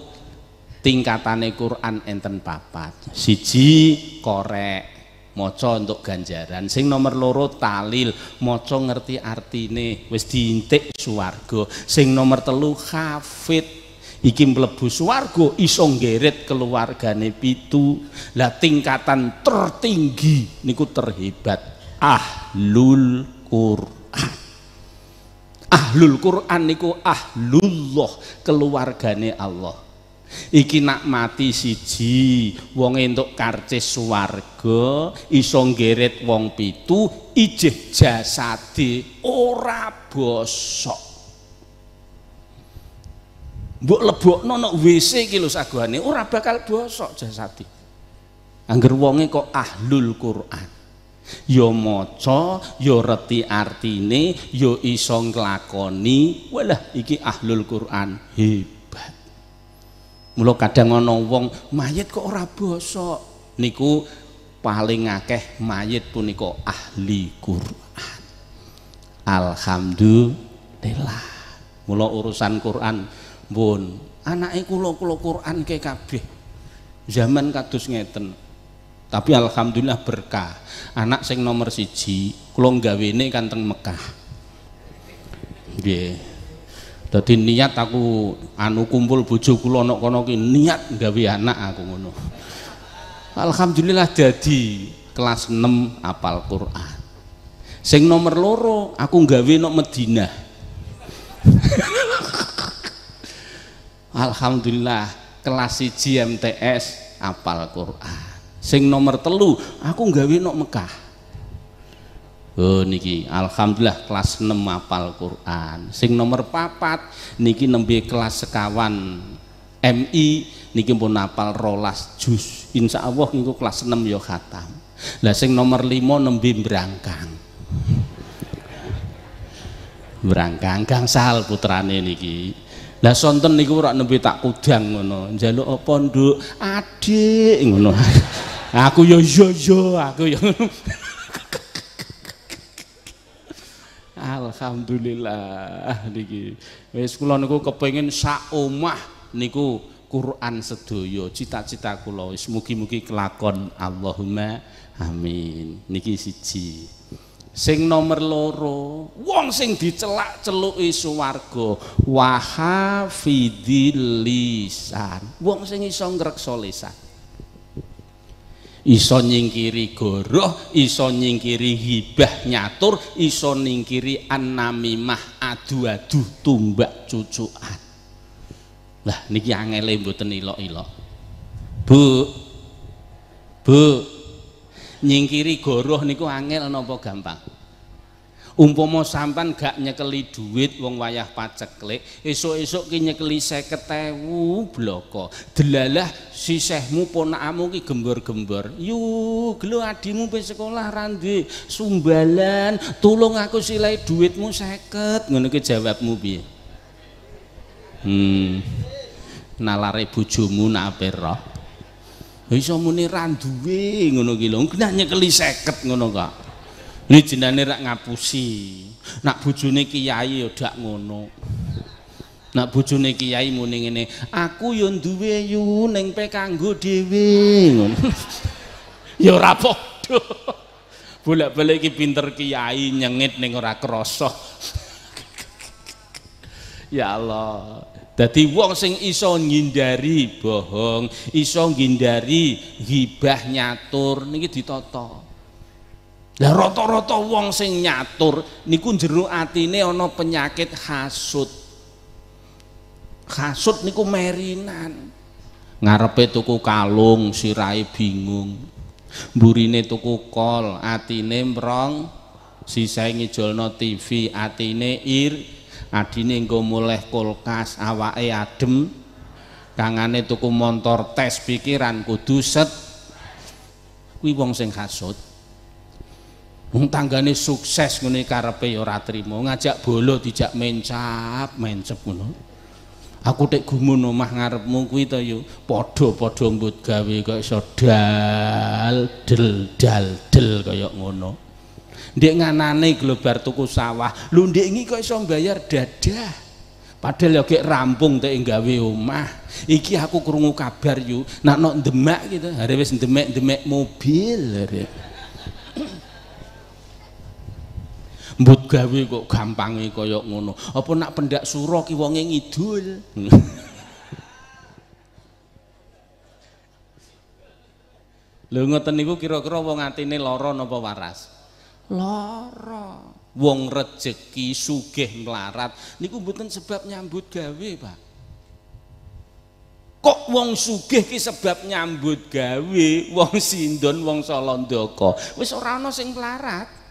tingkatane Quran enten papat siji korek maca untuk ganjaran sing nomor loro talil maca ngerti artine wis diintik suwargo. sing nomor telu hafid iki mlebu suwargo iso nggeret keluargane pitu lah tingkatan tertinggi niku terhebat ahlul qur Ahlul Quran niku ahlullah, keluargane Allah. Iki nak mati siji, wong entuk karcis swarga, iso nggeret wong pitu, ijih jasade ora bosok. Mbok lebokno nek WC iki lho saguhane ora bakal bosok jasadi. Angger wonge kok ahlul Quran. Yo ya maca yo ya reti artine yo ya iso nglakoni walah iki ahlul Quran hebat mulo kadang ana wong mayit kok ora basa niku paling akeh mayit punika ahli Quran alhamdulillah mulo urusan Quran mbon anake kula kula Quran kabeh zaman kados ngeten tapi alhamdulillah berkah anak sing nomor siji gawe ini kan teng Mekah Oke. jadi niat aku anu kumpul bujuk kula ana kono niat gawe anak aku ngono alhamdulillah jadi kelas 6 apal Quran sing nomor loro aku gawe nok Madinah alhamdulillah kelas siji MTS apal Quran Sing nomor telu, aku nggawe nok Mekah. Oh niki alhamdulillah kelas 6 hafal Quran. Sing nomor papat niki nembe kelas sekawan MI niki pun hafal rolas jus Insya Allah niku kelas 6 yo ya khatam. Lah sing nomor 5 nembe berangkang. Berangkang kang sal putrane niki. Lah sonten niku ora nembe tak kudang ngono. Njaluk apa nduk? Adik ngono. Aku yo yo yo, aku yo. Alhamdulillah niki. Wis kula niku kepengin sak omah niku Quran sedoyo. Cita-cita kula wis mugi-mugi kelakon. Allahumma amin. Niki siji. Sing nomor loro, wong sing dicelak isu swarga, wahafidil lisan. Wong sing iso ngreksa lisan iso nyingkiri goroh iso nyingkiri hibah nyatur iso nyingkiri anamimah adu-adu tumbak cucuan lah niki angele mboten ilok-ilok Bu Bu nyingkiri goroh niku angel napa gampang umpama sampan gak nyekeli duit wong wayah paceklik esok-esok ki nyekeli seketewu bloko delalah sisehmu ponakmu ki gembor-gembor yu gelo adimu pe sekolah ra sumbalan tolong aku silai duitmu seket ngono ki jawabmu piye hmm nalare bojomu nak ape roh iso muni randuwe ngono ki lho nyekeli seket ngono kok ini jenane rak ngapusi. Nak bojone kiai ya dak ngono. Nak bojone kiai muni ngene, aku yo ya duwe yu ning pe kanggo dhewe ngono. ya ora padha. Bolak-balik iki pinter kiai nyengit ning ora krasa. ya Allah. Dadi wong sing iso ngindari bohong, iso ngindari hibah nyatur niki ditata. Lah rata-rata wong sing nyatur niku jero atine ana penyakit hasud. Hasud niku merinan. Ngarepe tuku kalung sirai bingung. Mburine tuku kol, atine mrong. Sisae ngijolno TV, atine ir. Adine nggo muleh kulkas, awake adem. Kangane tuku montor tes pikiran kudu set. Kuwi wong sing hasud. Wong tanggane sukses ngene karepe ya ora trimo, ngajak bolo dijak mencap, mencep ngono. Aku tek gumun omah ngarepmu kuwi to yo padha-padha mbut gawe kok iso dal del dal del kaya ngono. Ndek nganane globar tuku sawah, lho ndek iki kok iso mbayar dadah. Padahal ya kek rampung tek gawe omah. Iki aku kerungu kabar yo, nak nok demek gitu, hari wis demek-demek mobil. Hari. mbut gawe kok gampange kaya ngono apa nak pendak sura ki wonge ngidul lho ngoten niku kira-kira wong atine lara napa waras lara wong rejeki sugih melarat niku mboten sebab nyambut gawe Pak kok wong sugih ki sebab nyambut gawe wong sindon wong salandaka wis ora ana sing melarat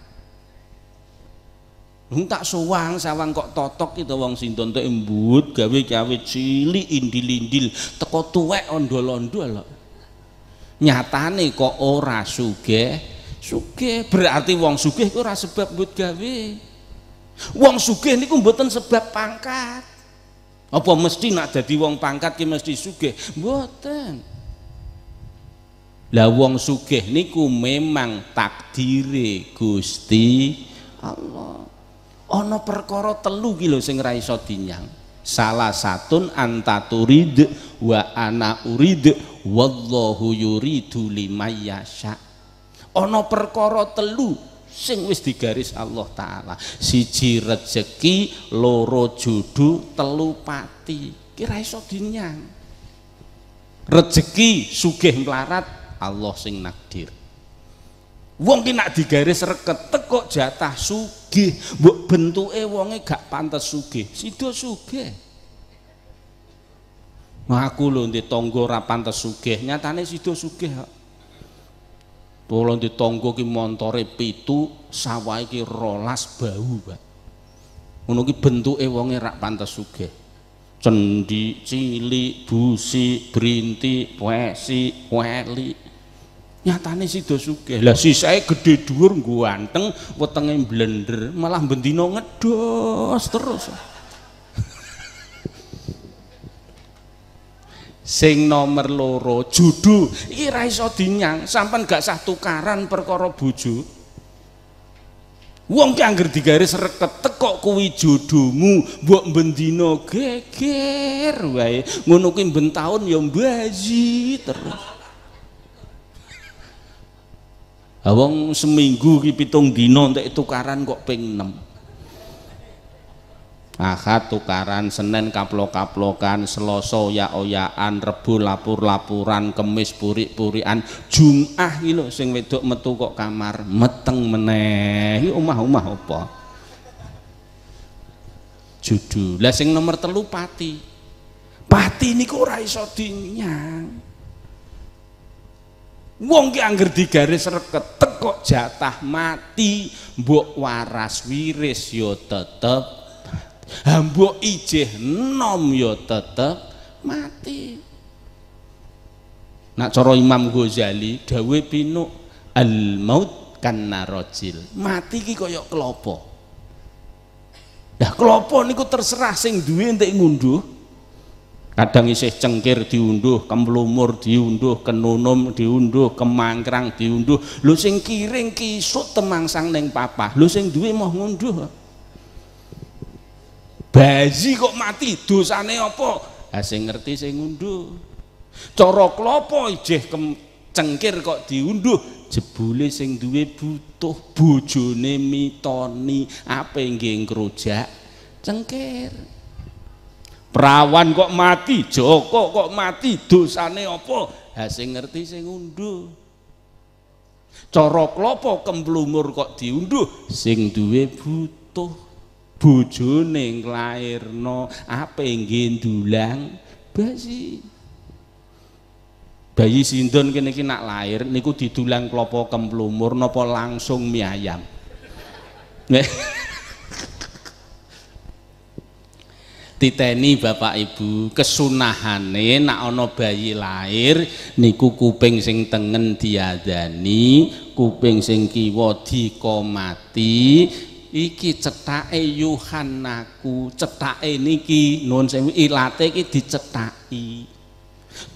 Wong tak sowang sawang kok totok itu wong sinton tuh embut gawe gawe cilik indil-indil teko tuwek ondo-ondo lho. Nyatane kok ora sugih. Sugih berarti wong sugih itu ora sebab but gawe. Wong sugih ini mboten sebab pangkat. Apa mesti nak jadi wong pangkat ki mesti sugih? Mboten. Lah wong sugih niku memang takdire Gusti Allah. Ono perkara telu ki lho sing ra iso dinyang salah satun anta turid wa ana urid wallahu yuridu yasha ono perkara telu sing wis digaris Allah taala siji rezeki loro judu telu pati ki ra iso dinyang rezeki sugih melarat Allah sing nakdir Wong ki nak digaris reket tekok jatah sugih, mbok bentuke wonge gak pantas sugih. Sida sugih. Wah aku lho ndek tangga ora pantes sugih, nyatane sida sugih kok. Kula ndek tangga ki montore 7, sawahe ki 12 bau, Pak. Ngono ki bentuke wonge rak pantes sugih. Cendi, cilik, busi, brinti, wesi, weli, nyatane sida sugih lah sisae gede dur nggo anteng wetenge blender malah bendina ngedos terus sing nomor loro judu iki ra iso dinyang sampean gak sah tukaran perkara buju wong ki anggere digaris reket kok kuwi jodomu mbok bendina geger wae ngono ki ben taun ya terus Ha seminggu ki pitung dino untuk tukaran kok ping enam. Ahad tukaran, Senin kaplo kaplokan seloso ya oyaan Rebu lapur-lapuran, Kemis purik purian Jumat ki sing wedok metu kok kamar meteng meneh. umah umah opo Judul. Lah sing nomor telu pati. Pati ini kok iso Wong ki angger digaris reket tekok jatah mati, mbok waras wiris yo ya tetep. Mbok ijih nom yo ya tetep mati. Nak cara Imam Ghazali dawe pinuk al maut kana rajil. Mati ki kaya kelopo, Lah kelapa niku terserah sing duwe entek ngunduh kadang isih cengkir diunduh kemlumur diunduh kenunum diunduh kemangkrang diunduh lu sing kiring temang temangsang neng papa lu sing duwe mau ngunduh bazi kok mati dosane apa ha sing ngerti sing ngunduh cara klopo kem cengkir kok diunduh jebule sing duwe butuh bojone mitoni ape nggih ngrojak cengkir Perawan kok mati, Joko kok mati, dosane apa? Ha sing ngerti sing unduh, Cara klopo kemblumur kok diunduh, sing duwe butuh bojone nglairno ape nggih ndulang basi. Bayi sindon kene iki nak lair niku didulang klopo kemblumur, napa langsung mie ayam. diteni Bapak Ibu kesunahane nak ono bayi lahir niku kuping sing tengen diadani kuping sing kiwa dikomati iki cethake Yohanaku cethake niki nuwun sewu ilate iki dicethaki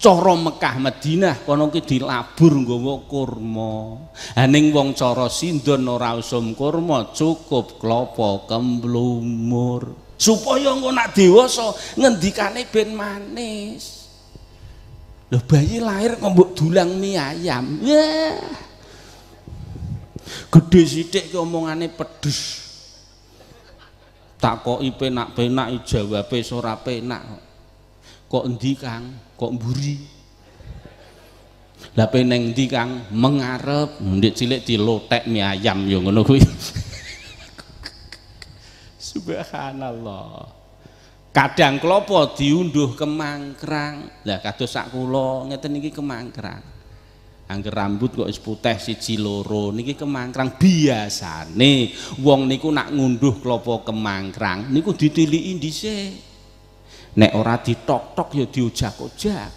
cara Mekah Madinah kono ki dilabur nggawa kurma ha ning wong cara sindon ora usum kurma cukup klopo kemblumur supaya engko nak dewasa ngendikane ben manis lho bayi lahir kok dulang mie ayam ya gede sithik ki omongane pedes takoki penak-penak jawabe ora penak kok kok endi Kang kok mburi Lah peneng ndi Kang mengarep ndik cilik dilotek mie ayam yo ya ngono kuwi. Subhanallah. Kadang klopo diunduh kemangkrang. Lah kados sak kula niki kemangkrang. Angger rambut kok wis putih siji loro niki kemangkrang biasane wong niku nak ngunduh klopo kemangkrang niku ditiliki dhisik. Nek ora ditok-tok ya diujak-ujak.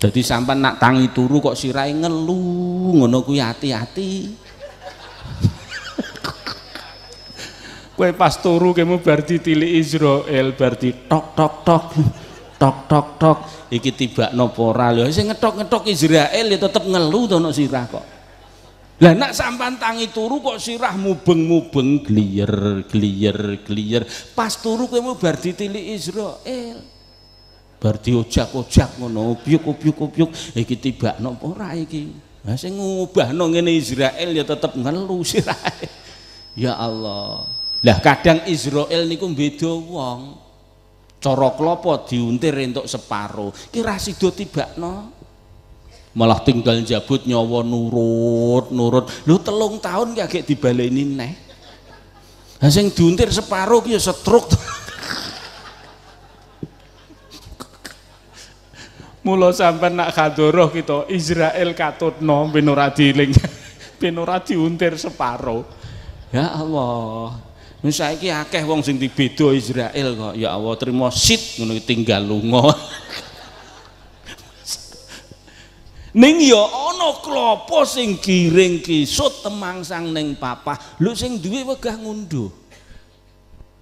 Jadi sampai nak tangi turu kok sirai ngeluh ngono kuwi hati-hati. Kue pas turu kamu berarti tili Israel berarti tok tok tok tok tok tok iki tiba nopora lho sing ngetok ngetok Israel ya tetep ngelu to no sirah kok lah nak sampan tangi turu kok sirah mubeng mubeng glier glier glier. pas turu kamu berarti tili Israel berarti ojak ojak ngono piuk obyuk piuk iki tiba no ora iki nah ngubah ngene Israel ya tetap ngelu sirah ya Allah lah kadang Israel niku beda wong. Cara klopo diuntir entuk separo. Ki ra sida tibakno. Malah tinggal jabut nyawa nurut, nurut. Lu telung tahun kagak dibaleni neh. Lah diuntir separo ki ya setruk. Mula sampean nak kadoroh kita Israel katutno ben ora diling. ben ora diuntir separo. Ya Allah. Wis saiki akeh wong sing dibeda Israel kok. Ya Allah, terima sit ngono tinggal lunga. Ning ya ana klapa sing giring kisut temangsang ning papa lu sing duwe wegah ngunduh.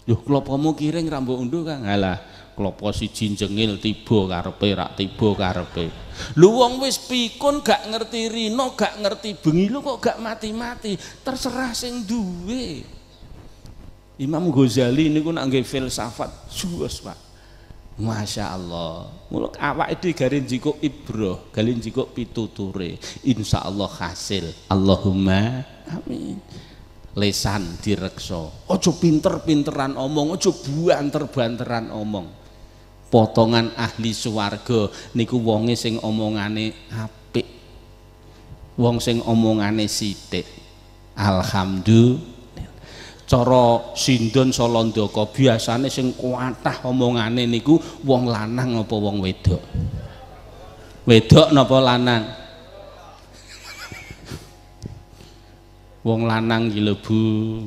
Lho klapamu kiring ra unduh Kang. ngalah klopo si jinjengil tiba karepe rak tiba karepe. lu wong wis pikun gak ngerti rino, gak ngerti bengi lu kok gak mati-mati. Terserah sing duwe. Imam Ghazali ini nak nggih filsafat suwes Pak. Masya Allah Muluk awak itu garin jiko ibro garin jiko pituture Insya Allah hasil Allahumma Amin Lesan direkso Ojo pinter-pinteran omong Ojo buan terbanteran omong Potongan ahli suwarga Niku wonge sing omongane apik Wong sing omongane sithik Alhamdulillah cara sindon salandaka biasanya sing kuatah omongane niku wong lanang apa wong wedok wedok napa lanang wong lanang iki lho Bu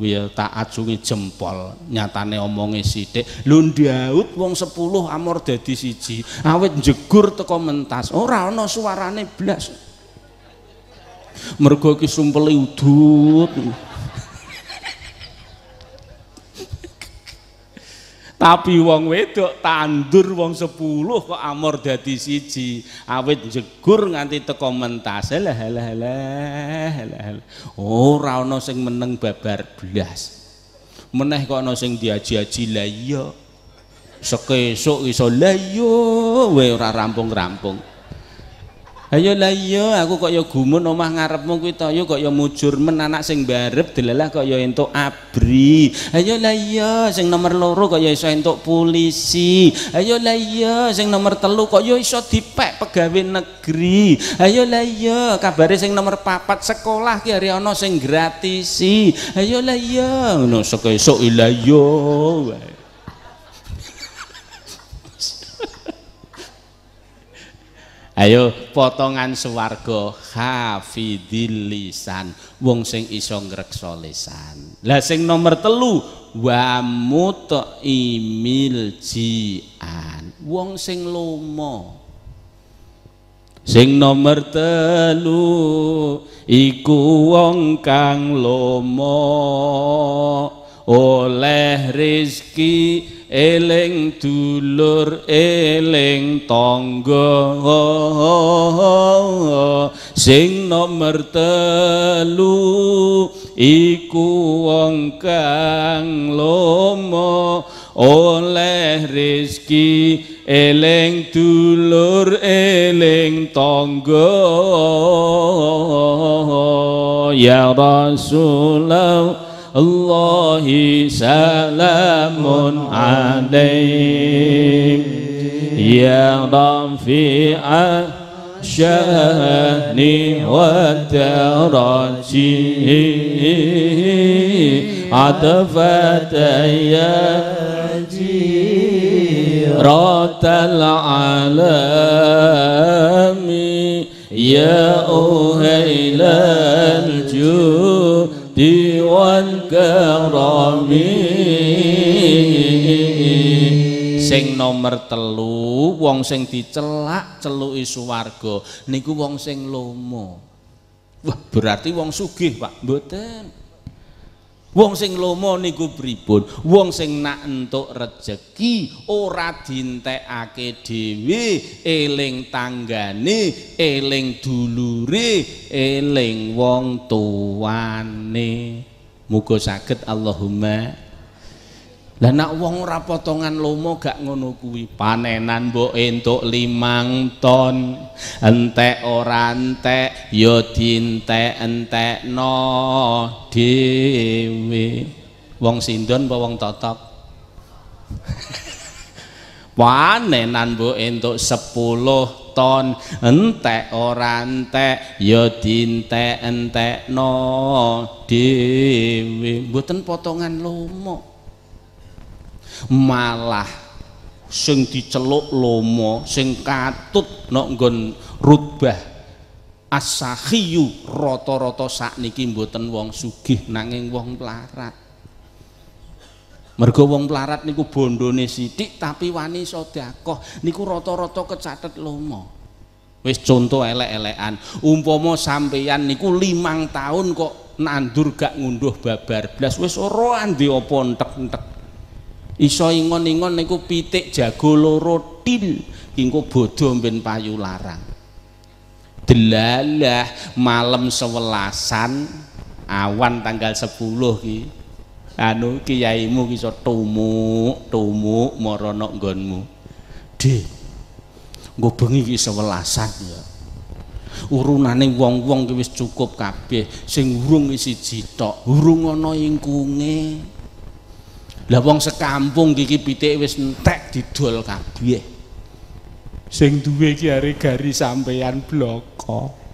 ya tak acungi jempol nyatane omonge sidik, lho Daud wong sepuluh amor dadi siji awet jegur teko mentas ora ana suarane blas mergo iki sumpele udut Tapi wong wedok tandur wong sepuluh kok amor dadi siji. Awit jegur nganti teko mentas. Lah lah lah Ora ana sing meneng babar blas. Meneh kok ana sing diaji-aji lah iya. Sekesuk iso lah iya, ora rampung-rampung. Ayo lah iya aku kok ya gumun omah ngarepmu kuwi to ya kok ya mujur men anak sing barep delalah kok ya entuk abri. Ayo lah iya sing nomor loro kok ya iso entuk polisi. Ayo lah iya sing nomor telu kok ya iso dipek pegawai negeri. Ayo lah iya kabare sing nomor papat sekolah ki hari ana sing gratisi. Ayo lah iya ngono sok esuk yo. Iya, Ayo potongan swarga hafidil lisan wong sing iso ngrekso lisan. Lah sing nomor telu wa mutaimil jian wong sing lomo. Sing nomor telu iku wong kang lomo oleh rezeki eling dulur eling tangga sing nomer telu iku wengkang kang lomo oleh rezeki eling dulur eling tangga ya rasulullah الله سلام عليك يا رفيع الشان والترجي عطفة يا رات العالم يا أهيل الجود الكرم sing nomor telu wong sing dicelak celuki swarga niku wong sing lomo wah berarti wong sugih Pak mboten wong sing lomo niku pripun wong sing nak entuk rejeki ora dintekake dhewe eling tanggane eling dulure eling wong tuwane muga sakit Allahumma lah nak wong ora potongan lomo gak ngono kuwi panenan mbok entuk limang ton entek ora entek ya dintek entekno dhewe wong sindon apa wong totok panenan mbok entuk 10 weton entek ora entek ya dientek-entekno dhewe mboten potongan lomo malah sing diceluk lomo sing katut nok nggon rutbah asahiyu rata-rata sakniki mboten wong sugih nanging wong mlarat mergo wong pelarat niku bondone sithik tapi wani sedekah niku rata-rata kecatet lomo wis contoh elek-elekan umpama sampeyan niku limang tahun kok nandur gak ngunduh babar blas wis ora andi apa entek-entek iso ingon-ingon niku pitik jago loro til engko bodho ben payu larang delalah malam sewelasan awan tanggal 10 ki anu kiyaimu iso tumuk tumuk mara nok nggonmu di nggo bengi iki sewelasan ya urunane wong-wong ki wis cukup kabeh sing urung siji tok urung ana ingkunge lah wong sekampung iki pitik wis entek didol kabeh sing duwe iki are gari sampeyan bloko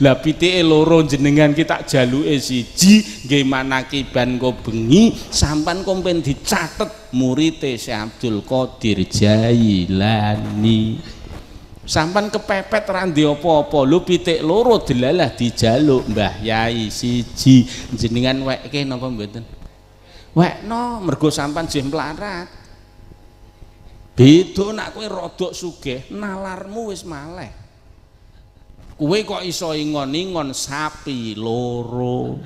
lah pitike loro jenengan kita jalu jaluke siji nggih manakiban ko bengi sampan kompen dicatet murite Syekh Abdul Qadir Jailani sampan kepepet randi apa-apa lu pitik loro delalah dijaluk Mbah Yai siji jenengan wekke napa mboten wekno mergo sampan jih melarat beda nak kowe rodok sugih nalarmu wis maleh Kue kok iso ingon-ingon sapi loro.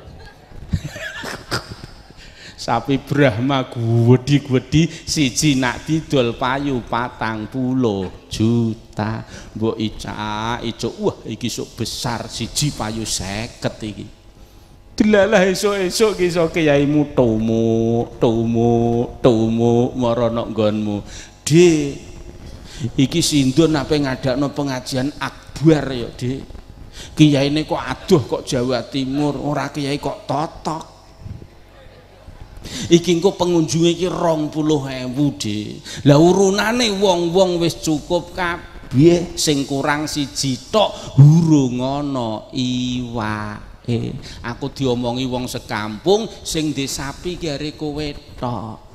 sapi Brahma gwedi-gwedi siji nak didol payu patang puluh juta mbok ica ico wah iki sok besar siji payu seket iki delalah esuk-esuk ki iso kiaimu tumu tumu tumu moronok gonmu nggonmu D iki sindun ape ngadakno pengajian ak buar ya di kiai ini kok aduh kok Jawa Timur ora kiai kok totok iki engko pengunjunge iki 20.000 dik lah urunane wong-wong wis cukup kabeh sing kurang si jito hurungono iwa iwake aku diomongi wong sekampung sing desapi ki kowe tok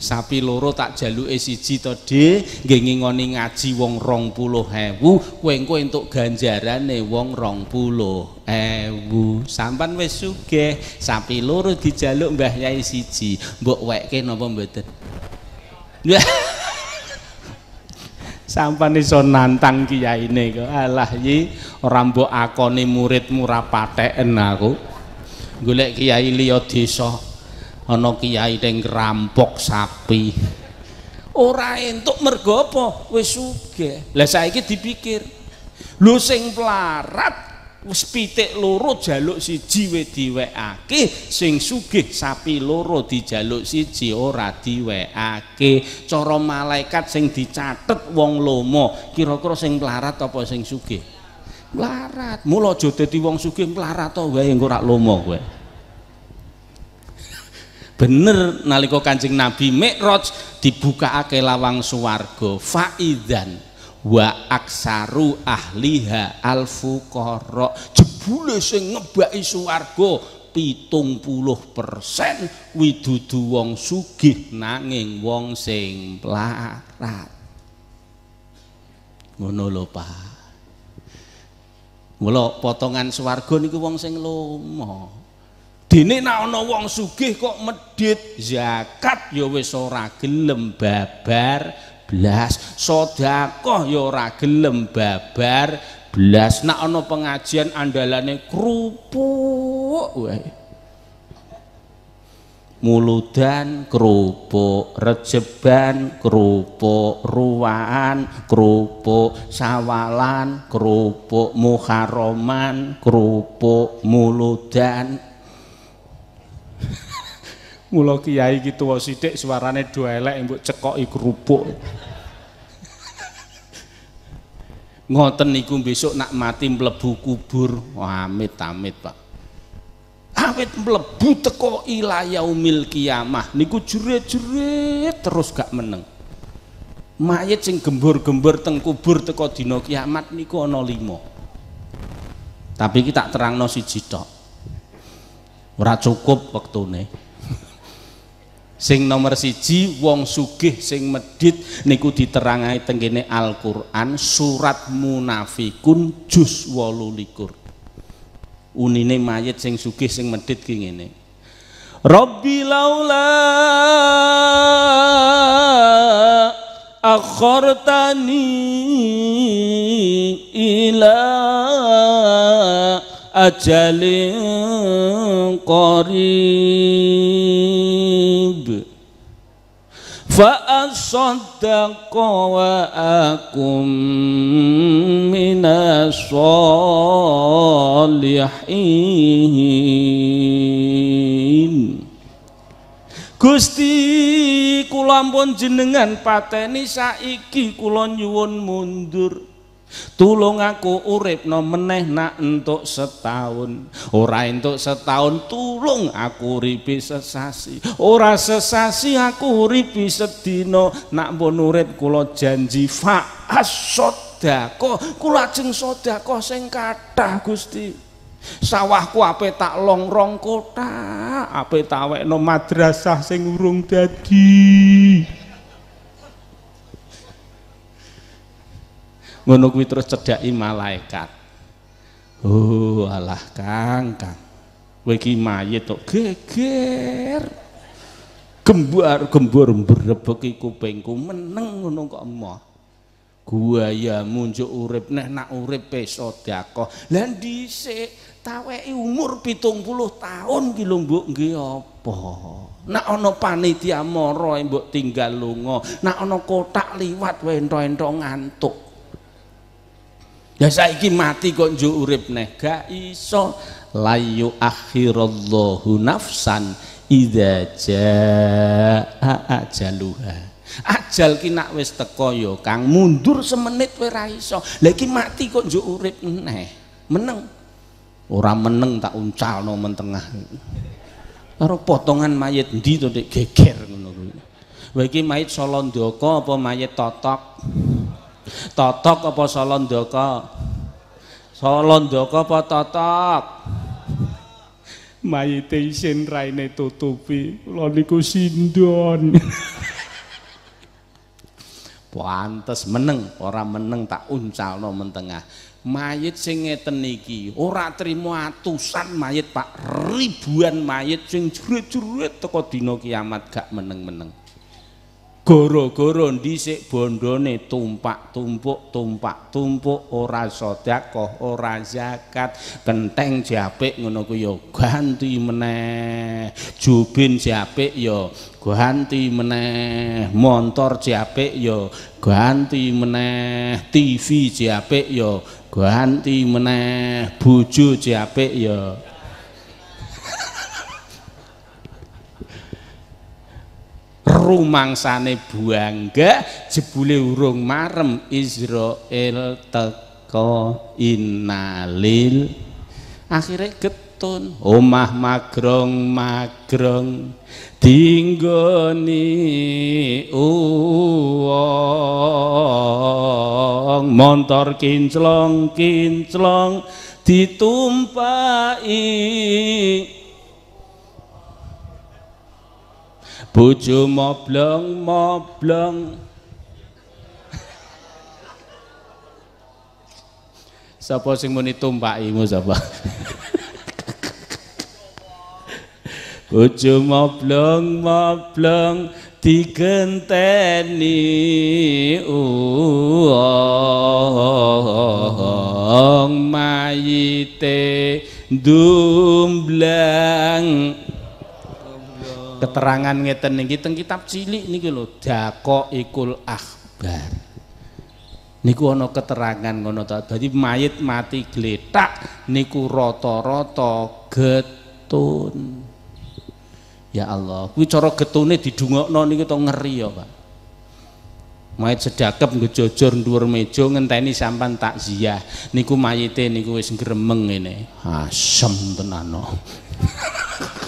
sapi loro tak jaluke siji to D nggih ngingoni ngaji wong 20.000 kowe engko entuk ganjarane wong 20.000 sampan wis sugih sapi loro dijaluk Mbah Yai siji mbok wekke napa mboten sampan iso nantang kiyaine kok alah yi ora mbok akoni muridmu ra pateken aku golek kiai liya desa ana kiai ning rampok sapi ora entuk mergo apa wis sugih lah saiki dipikir lho sing pelarat wis pitik loro jaluk siji we diwekake sing sugih sapi loro dijaluk siji ora diwekake cara malaikat sing dicatet wong lomo kira-kira sing pelarat apa sing sugih pelarat, mula aja dadi wong sugih melarat to wae engko ora lomo kowe bener nalika kancing Nabi dibuka ake lawang suwargo faidan wa aksaru ahliha alfuqara jebule sing ngebaki suwargo pitung puluh persen widudu wong sugih nanging wong sing pelarat ngono lho Pak mula potongan suwargo niku wong sing lomo Dene nek ana wong sugih kok medhit zakat ya wis ora gelem babar blas, sedekah ya ora gelem babar blas. Nek ana pengajian andalane kerupuk wae. Muludan kerupuk, rejeban kerupuk, ruwaan kerupuk, sawalan kerupuk, muharoman kerupuk, muludan Mula kiai ki tuwa sithik suarane do elek mbok cekoki kerupuk. Ngoten niku besok nak mati mlebu kubur. Amit amit, Pak. Awit mlebu teko ila yaumil kiamah niku jerit-jerit terus gak meneng. Mayit sing gembur-gembur teng kubur teko dina kiamat niku ana 5. Tapi kita terangno siji tok. Ora cukup wektune sing nomor siji wong sugih sing medit niku diterangai tenggene Al-Qur'an surat munafikun juz 18 unine mayit sing sugih sing medit ki ngene Rabbi laula akhartani ila ajalin qarib فأصدقوا وأكم minas الصالحين Gusti kula ampun jenengan pateni saiki kula nyuwun mundur Tulung aku urip no meneh nak entuk setahun Ora entuk setahun tulung aku uripi sesasi Ora sesasi aku uripi sedino Nak pun urip kulo janji fa fa'asodako Kulo jeng sodako sing kathah gusti sawahku ape tak longrong kota, ape tawek no madrasah sing urung dadi ngono kuwi terus cedhaki malaikat oh alah kang kang kowe iki mayit kok geger gembar gembur mbrebeki kupingku meneng ngono kok emoh ya muncul urip neh nak urip peso diakoh lan dhisik taweki umur pitung puluh tahun ki lho mbok nggih apa nak ana panitia mara mbok tinggal lunga nak ana kotak liwat wento-ento ngantuk Ya saiki mati kok njuk urip neh gak iso layu ya akhirallahu nafsan idza jaa ajaluha. Ajal ki nak wis teko ya Kang mundur semenit kowe ra iso. Lah iki mati kok njuk urip neh. Meneng. Ora meneng tak uncalno mentengah. Karo potongan mayit di to dik geger ngono kuwi. Wa iki mayit apa mayit Totok? Totok apa salondoko? Salondoko apa totok? Mayite isin raine tutupi, kula niku sindon. Pantes meneng, ora meneng tak uncalo mentengah. mayit sing ngeten iki ora trima atusan mayit Pak ribuan mayit sing jret-jret teko dina kiamat gak meneng-meneng goro-goro dhisik bondone tumpak-tumpuk tumpak-tumpuk ora sedekah ora zakat kenteng diapik ngono ku ya ganti meneh jubin diapik ya ganti meneh montor diapik ya ganti meneh TV diapik ya ganti meneh bojo diapik ya rumangsane buangga jebule urung marem Israel teko innalil akhirnya getun omah magrong magrong tinggoni uang, montor kinclong kinclong ditumpai bojo mobleng mobleng sapa sing muni tumpakimu sapa bojo mobleng mobleng digenteni uang mayite dumblang keterangan ngeten niki teng kitab cilik niki lho Dako Ikul Akhbar. Niku ana keterangan ngono ta. Dadi mayit mati gletak niku rata-rata getun. Ya Allah, kuwi cara getune didungokno niku to ngeri ya, Pak. mayit sedakep nggo jojor dhuwur meja ngenteni sampan takziah niku mayite niku wis gremeng ngene asem tenan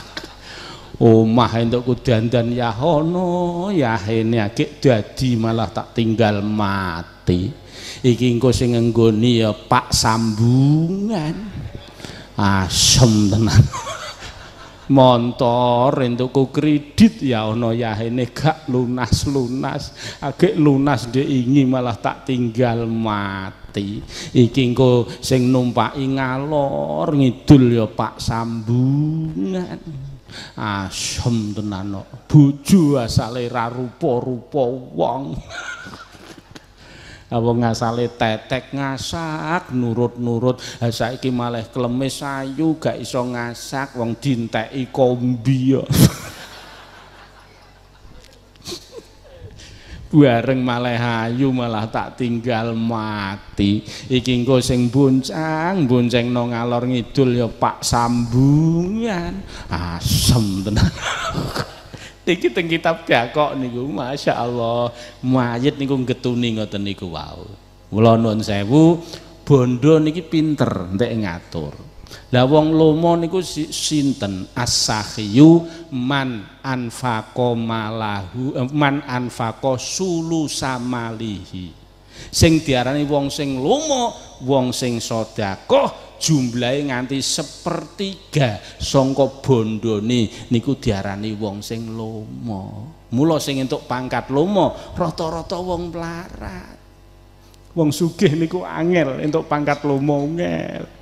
omah entuk kudandan ya ono yahene agek dadi malah tak tinggal mati iki engko sing nggoni ya pak sambungan asem tenan montor entukku kredit ya ono yahene gak lunas-lunas agak lunas dhek ingi malah tak tinggal mati iki engko sing ingalor ngalor ngidul ya Pak sambungan asem tenan kok bojo asale ra rupa-rupa wong apa ngasale tetek ngasak nurut-nurut ha saiki malah klemis ayu gak iso ngasak wong dinteki kombi yo bareng malah ayu malah tak tinggal mati iki engko sing boncang bonceng no ngalor ngidul ya pak sambungan asem tenan iki teng kitab nih niku Masya Allah mayit niku getuni ngoten niku wau wow. mula nuwun sewu bondo niki pinter entek ngatur lah wong lomo niku sinten? As-sahiyu man anfako malahu eh, man anfako sulu samalihi. Sing diarani wong sing lomo, wong sing sedekah jumlahe nganti sepertiga sangka bondone niku diarani wong sing lomo. Mula sing entuk pangkat lomo rata-rata wong melarat. Wong sugih niku angel entuk pangkat lomo angel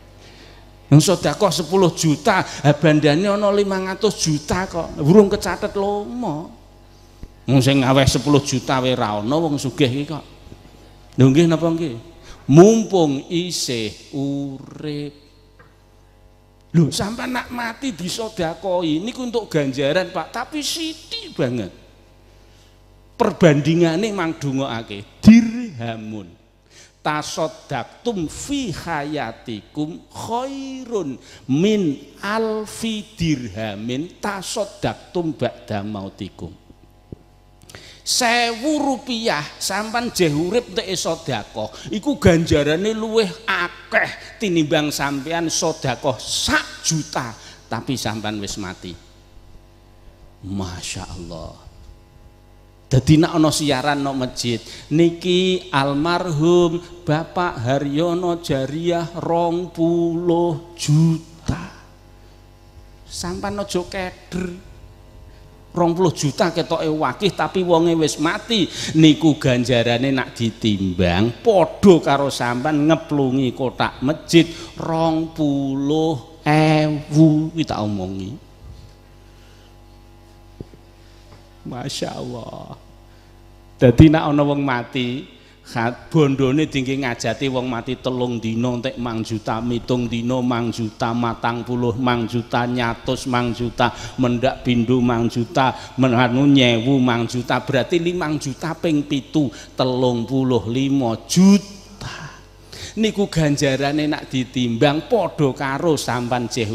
yang kok 10 juta bandane ana 500 juta kok burung kecatet lomo wong sing sepuluh 10 juta wae ra ana wong sugih iki kok lho nggih napa nggih mumpung isih urip lho sampai nak mati di disodakoi ini untuk ganjaran Pak tapi siti banget perbandingannya mang dungokake dirhamun tasodaktum fi hayatikum khairun min alfi dirhamin tasodaktum ba'da mautikum sewu rupiah sampan jehurip te sodako iku ganjarannya luweh akeh tinimbang sampean sodako sak juta tapi sampan wis mati Masya Allah jadi nak ono siaran nang no masjid, niki almarhum Bapak Haryono Jariah puluh juta. Sampan aja rong puluh juta ketok wakih tapi wonge wis mati. Niku ganjarane nak ditimbang podo karo sampan ngeplungi kotak masjid puluh ewu kita omongi. Masya Allah. jadi nak ana wong mati, bondo bondone tinggi ngajati wong mati telung dino, tek mang juta, mitung dino, mang juta, matang puluh mang juta, nyatus mang juta, mendak bindu mang juta, menanu nyewu mang juta. Berarti limang juta ping pitu, telung puluh lima juta niku ganjarane nak ditimbang padha karo sampan jeh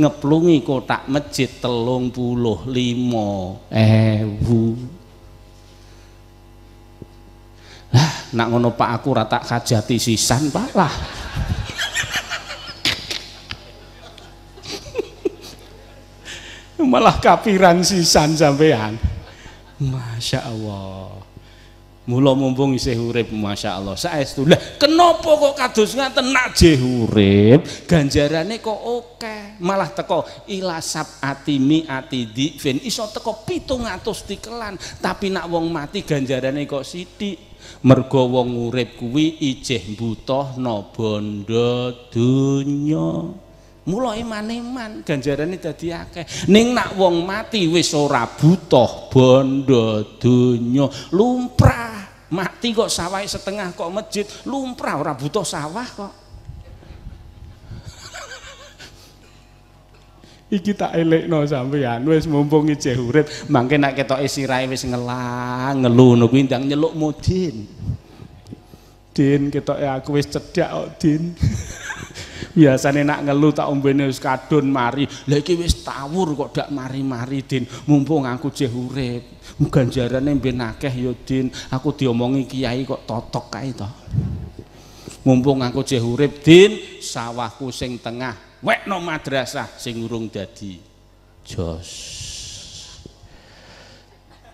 ngeplungi kotak masjid telung puluh limo ewu lah nak ngono Pak aku rata kajati sisan Pak lah malah kapiran sisan sampean Masya Allah Mula mumpung isih urip Masya Allah saestu. Lah kenapa kok kados ngaten nak urip ganjarane kok oke malah teko ila atimi atidi fin iso teko 700 dikelan tapi nak wong mati ganjarane kok sithik mergo wong urip kuwi ijih butuh no bondo dunya Mulai iman-iman ganjarane dadi akeh. Ning nak wong mati wis ora butuh bondo donya, lumrah. Mati kok sawah setengah kok masjid, lumrah ora butuh sawah kok. Iki tak elekno sampean wes mumpung isih urip, mangke nak ketok sirahe wes ngelang, ngeluno kuwi ndang nyeluk mudin. Din ketoke aku wis cedhak kok, Din. biasane nak ngelu tak ombene wis kadun mari lha iki wis tawur kok dak mari-mari din mumpung aku jeh urip ganjarane ben akeh ya, din aku diomongi kiai kok totok kae to mumpung aku jeh urip din sawahku sing tengah wekno madrasah sing urung dadi jos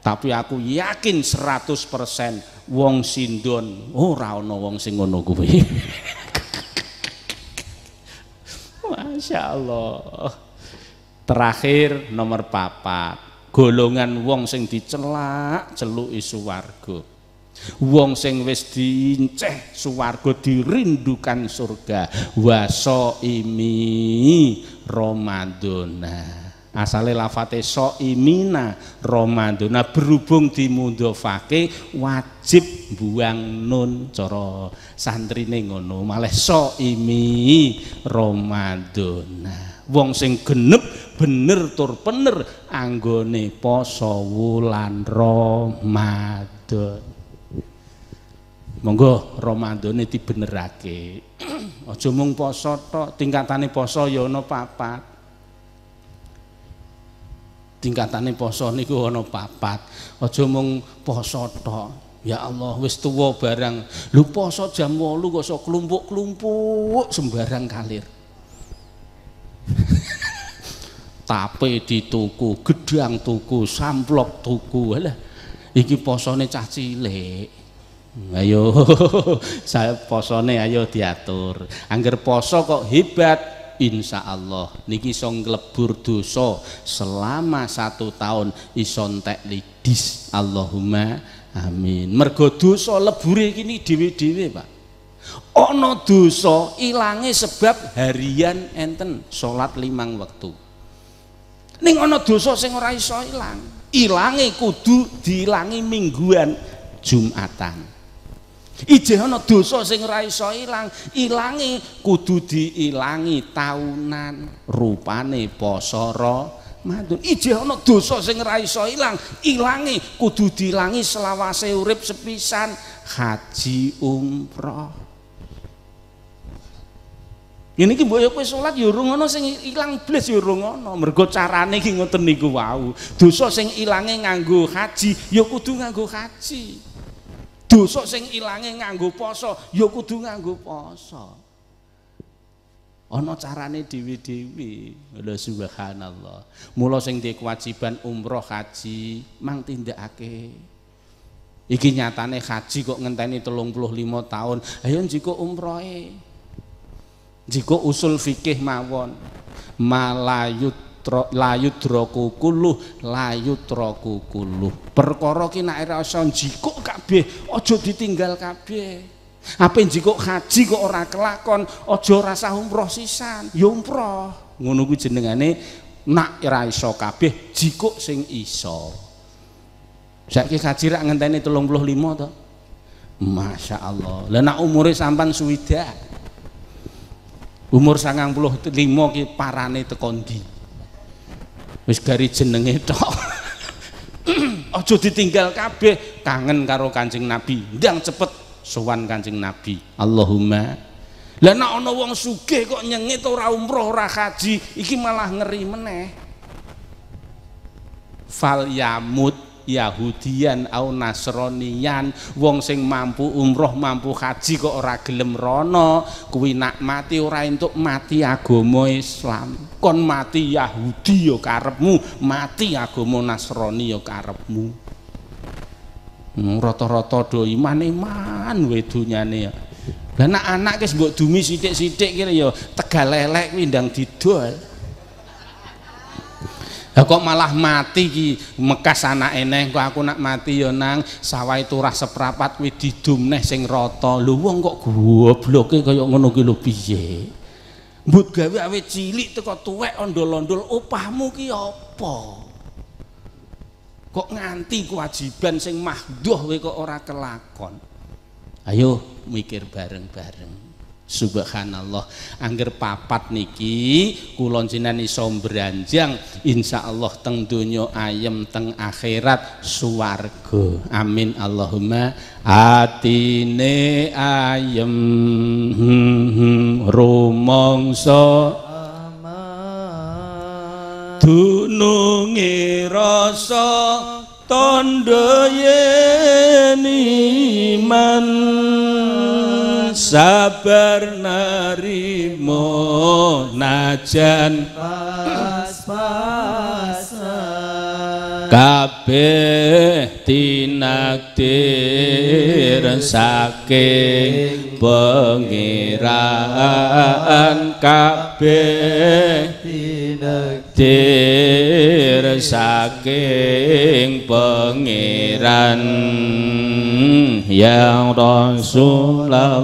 tapi aku yakin 100% wong sindon ora oh, ana wong sing ngono kuwi Masya Allah terakhir nomor papat golongan wong sing dicelak isu e warga wong sing wis diinceh suwarga dirindukan surga waso imi romadona asale lafate so imina romadona berhubung dimudofake wat wajib buang nun santri nengono ngono malah imi Ramadana wong sing genep bener tur pener anggone poso wulan Ramadan monggo Ramadane dibenerake aja mung poso tok tingkatane poso Yono ya papat tingkatane poso niku ana papat aja mung poso tok Ya Allah wis tuwa barang. Lu poso jam 8 kok sok klumpuk-klumpuk sembarang kalir. Tape dituku, gedang tuku, samplok tuku. Alah, iki posone cah cilik. Ayo, saya posone ayo diatur. Angger poso kok hebat, insya Allah niki song lebur dosa selama satu tahun isontek lidis Allahumma Amin. Mergo dosa lebure kini dhewe-dhewe, Pak. Ana dosa ilange sebab harian enten salat limang wektu. Ning ana dosa sing ora iso ilang. Ilange kudu diilangi mingguan Jumatan. Ijo ana dosa sing ora iso ilang, ilange kudu diilangi taunan rupane poso Madun. Ije ana dosa sing ora iso ilang, ilange kudu dilangi selawase urip sepisan haji umroh. Yen iki mbok yo kowe salat yo urung ana sing ilang blas yo urung ana. Mergo carane iki ngoten niku wau. Dosa sing ilange nganggo haji yo kudu nganggo haji. Dosa sing ilange nganggo poso yo kudu nganggo poso. ana carane dewi-dewi lho subhanallah mula sing duwe kewajiban umroh haji mang tindakake iki nyatane haji kok ngenteni 35 tahun ayo njiko umrohe jiko usul fikih mawon malayut layut roku kuluh layut roku kuluh perkara ki nek ora iso njiko kabeh aja ditinggal kabeh Ape kok haji kok ora kelakon, ojo rasa umroh sisan, ya umroh. Ngono kuwi jenengane nak ora iso kabeh, jikuk sing iso. Saiki haji rak ngenteni 35 to. Masya Allah. Lah nak umure sampan suwidak. Umur limo ki parane teko kondi Wis gari jenenge tok. Ojo ditinggal kabeh kangen karo Kanjeng Nabi. Ndang cepet sowan kancing Nabi. Allahumma lah nak ono wong sugih kok nyengit ora umroh ora haji, iki malah ngeri meneh. Fal yamut Yahudian au Nasronian wong sing mampu umroh mampu haji kok ora gelem rono kuwi nak mati ora entuk mati agama Islam kon mati Yahudi ya karepmu mati agama Nasrani ya karepmu Hmm, rata-rata do iman iman wedunya nih, ya. lah nak anak guys buat dumi sidik-sidik kira ya, yo tegal lelek windang ndang didol kok malah mati ki mekas anak eneng kok aku nak mati yo ya, nang sawah turah seprapat kuwi neh sing rata. lu wong kok gobloke kaya ngono ki lho piye? Mbut gawe awet cilik teko tuwek ondol-ondol upahmu ki apa? kok nganti kewajiban sing mahduh kowe kok ora kelakon ayo mikir bareng-bareng Subhanallah angger papat niki kulon jinan iso beranjang insya Allah teng dunya ayem teng akhirat suwargo amin Allahumma atine ayem hmm, hmm, hmm. rumongso dunungi rasa tondo yeni man sabar narimo najan pas-pasan kabeh tinakdir saking pengiran kabeh takdir saking pengiran Ya Rasulullah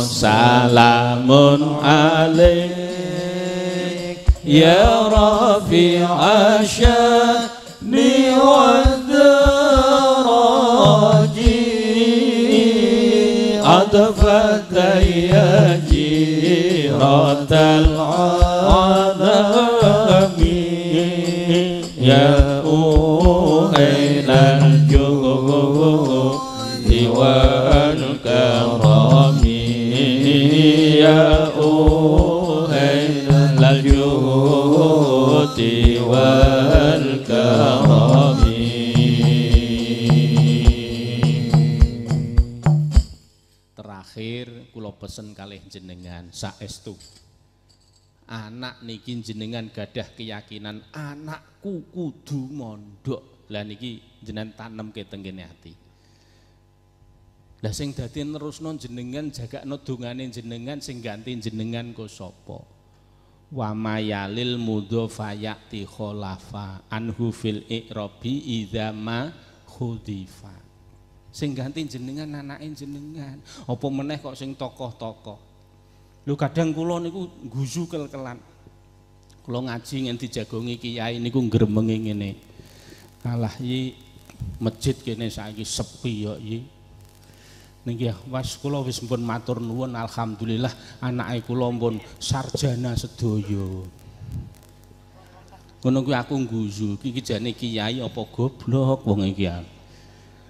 salamun alaih Ya Rabbi Asyani Wadraji Adfadayaji سيرة العالم يا أهل الجود والكرم يا أهل الجود والكرم pesen kalih jenengan saestu. Anak niki jenengan gadah keyakinan anakku kudu mondok. Lah niki jenengan tanam ke tenggene hati Lah sing dadi non jenengan jagakno dongane jenengan sing ganti jenengan ko sopo Wa mayalil mudhafayati kholafa anhu fil ikrobi idama ma khudifa sing ganti jenengan anake jenengan apa meneh kok sing tokoh-tokoh lho kadang kula niku guzu kel-kelan kula ngaji nganti dijagongi kiai niku ngremengi ngene alah yi masjid kene saiki sepi yo yi niki ya, was kula wis mpun matur nuwun alhamdulillah anake kula mpun sarjana sedoyo. ngono kuwi aku guzu iki jane kiai apa goblok wong iki aku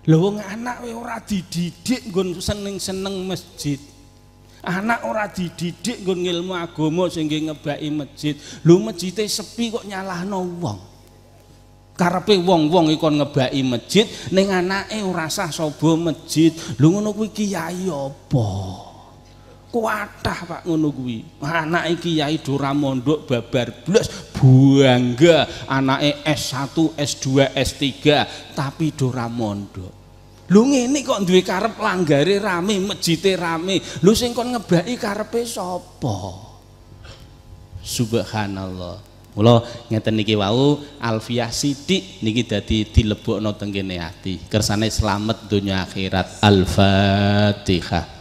Lho wong anak ora dididik nggon seneng-seneng masjid. Anak ora dididik nggon ilmu agama sing ngebaki masjid. Lho masjide sepi kok nyalahno wong. Karepe wong-wong iku ngebaki masjid ning anake ora sah saba masjid. Lho ngono kuwi kiai apa? kuatah Pak ngono kuwi. Anak iki Yai Dora Mondok babar blas bangga anake S1, S2, S3 tapi Dora Mondok. Lu ngene kok duwe karep langgare rame, mejite rame. Lu sing kon ngebaki karepe sapa? Subhanallah. Mula ngeten niki wau Alfiah Sidik niki dadi dilebokno teng kene ati. Kersane slamet donya akhirat. Al-Fatihah.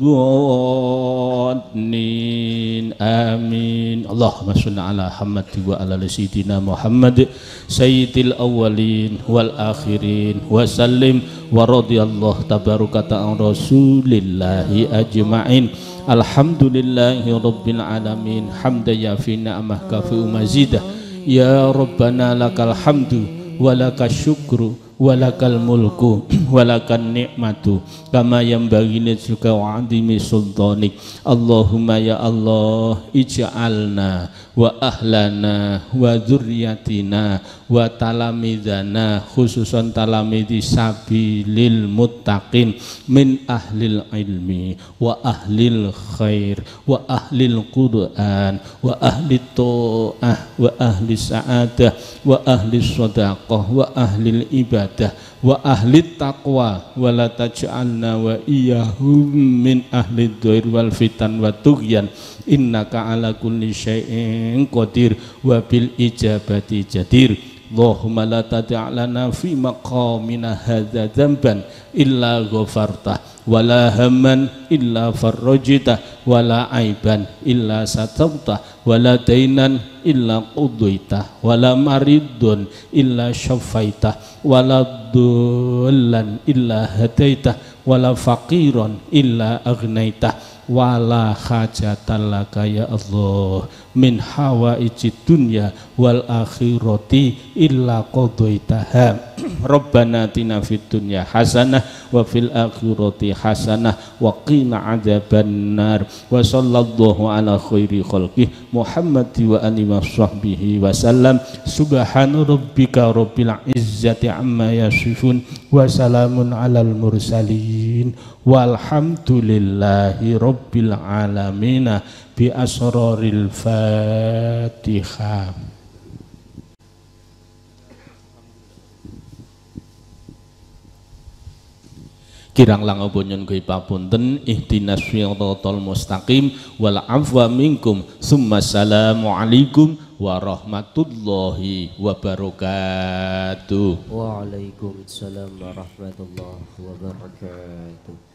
ad amin Allahumma salli ala Muhammad wa ala sayyidina Muhammad sayyidil awwalin wal akhirin wa sallim wa rasulillahi ajma'in alhamdulillahi rabbil alamin hamda ya fi ni'amah ka fi walakal mulku walakan nikmatu kama yang bagi suka wa adimi sultanik Allahumma ya Allah ija'alna wa ahlana wa zurriyatina wa talamidana khususan talamidi sabilil muttaqin min ahlil ilmi wa ahlil khair wa ahlil quran wa ahli to'ah wa ahli sa'adah wa ahli sadaqah wa ahli ibadah wa ahli taqwa wa la taj'alna wa iyyahum min ahli dhair wal fitan wa tughyan innaka ala kulli syai'in qadir wa bil ijabati jadir Allahumma la tadi' lana fi maqamina hadza dzamban illa ghafartah wala hamman illa farrajtah wala aiban illa satamta. wala dainan illa qudaitah wala maridun illa shafaita. wala dullan illa hadaitah wala faqiran illa aghnaita wala hajatallaka ya Allah min hawa hawaiji dunya wal akhirati illa qadaitaha Rabbana tina fid dunya hasanah wa fil akhirati hasanah wa qina nar wa sallallahu ala khairi khalqih Muhammad wa ali wa sahbihi wa sallam subhana rabbika rabbil izzati amma yasifun wa salamun alal mursalin walhamdulillahi rabbil alamina bi asraril fatihah Kirang lang nyun kui papunten ihdinas siratal mustaqim wal afwa minkum summa alaikum warahmatullahi wabarakatuh. Waalaikumsalam warahmatullahi wabarakatuh.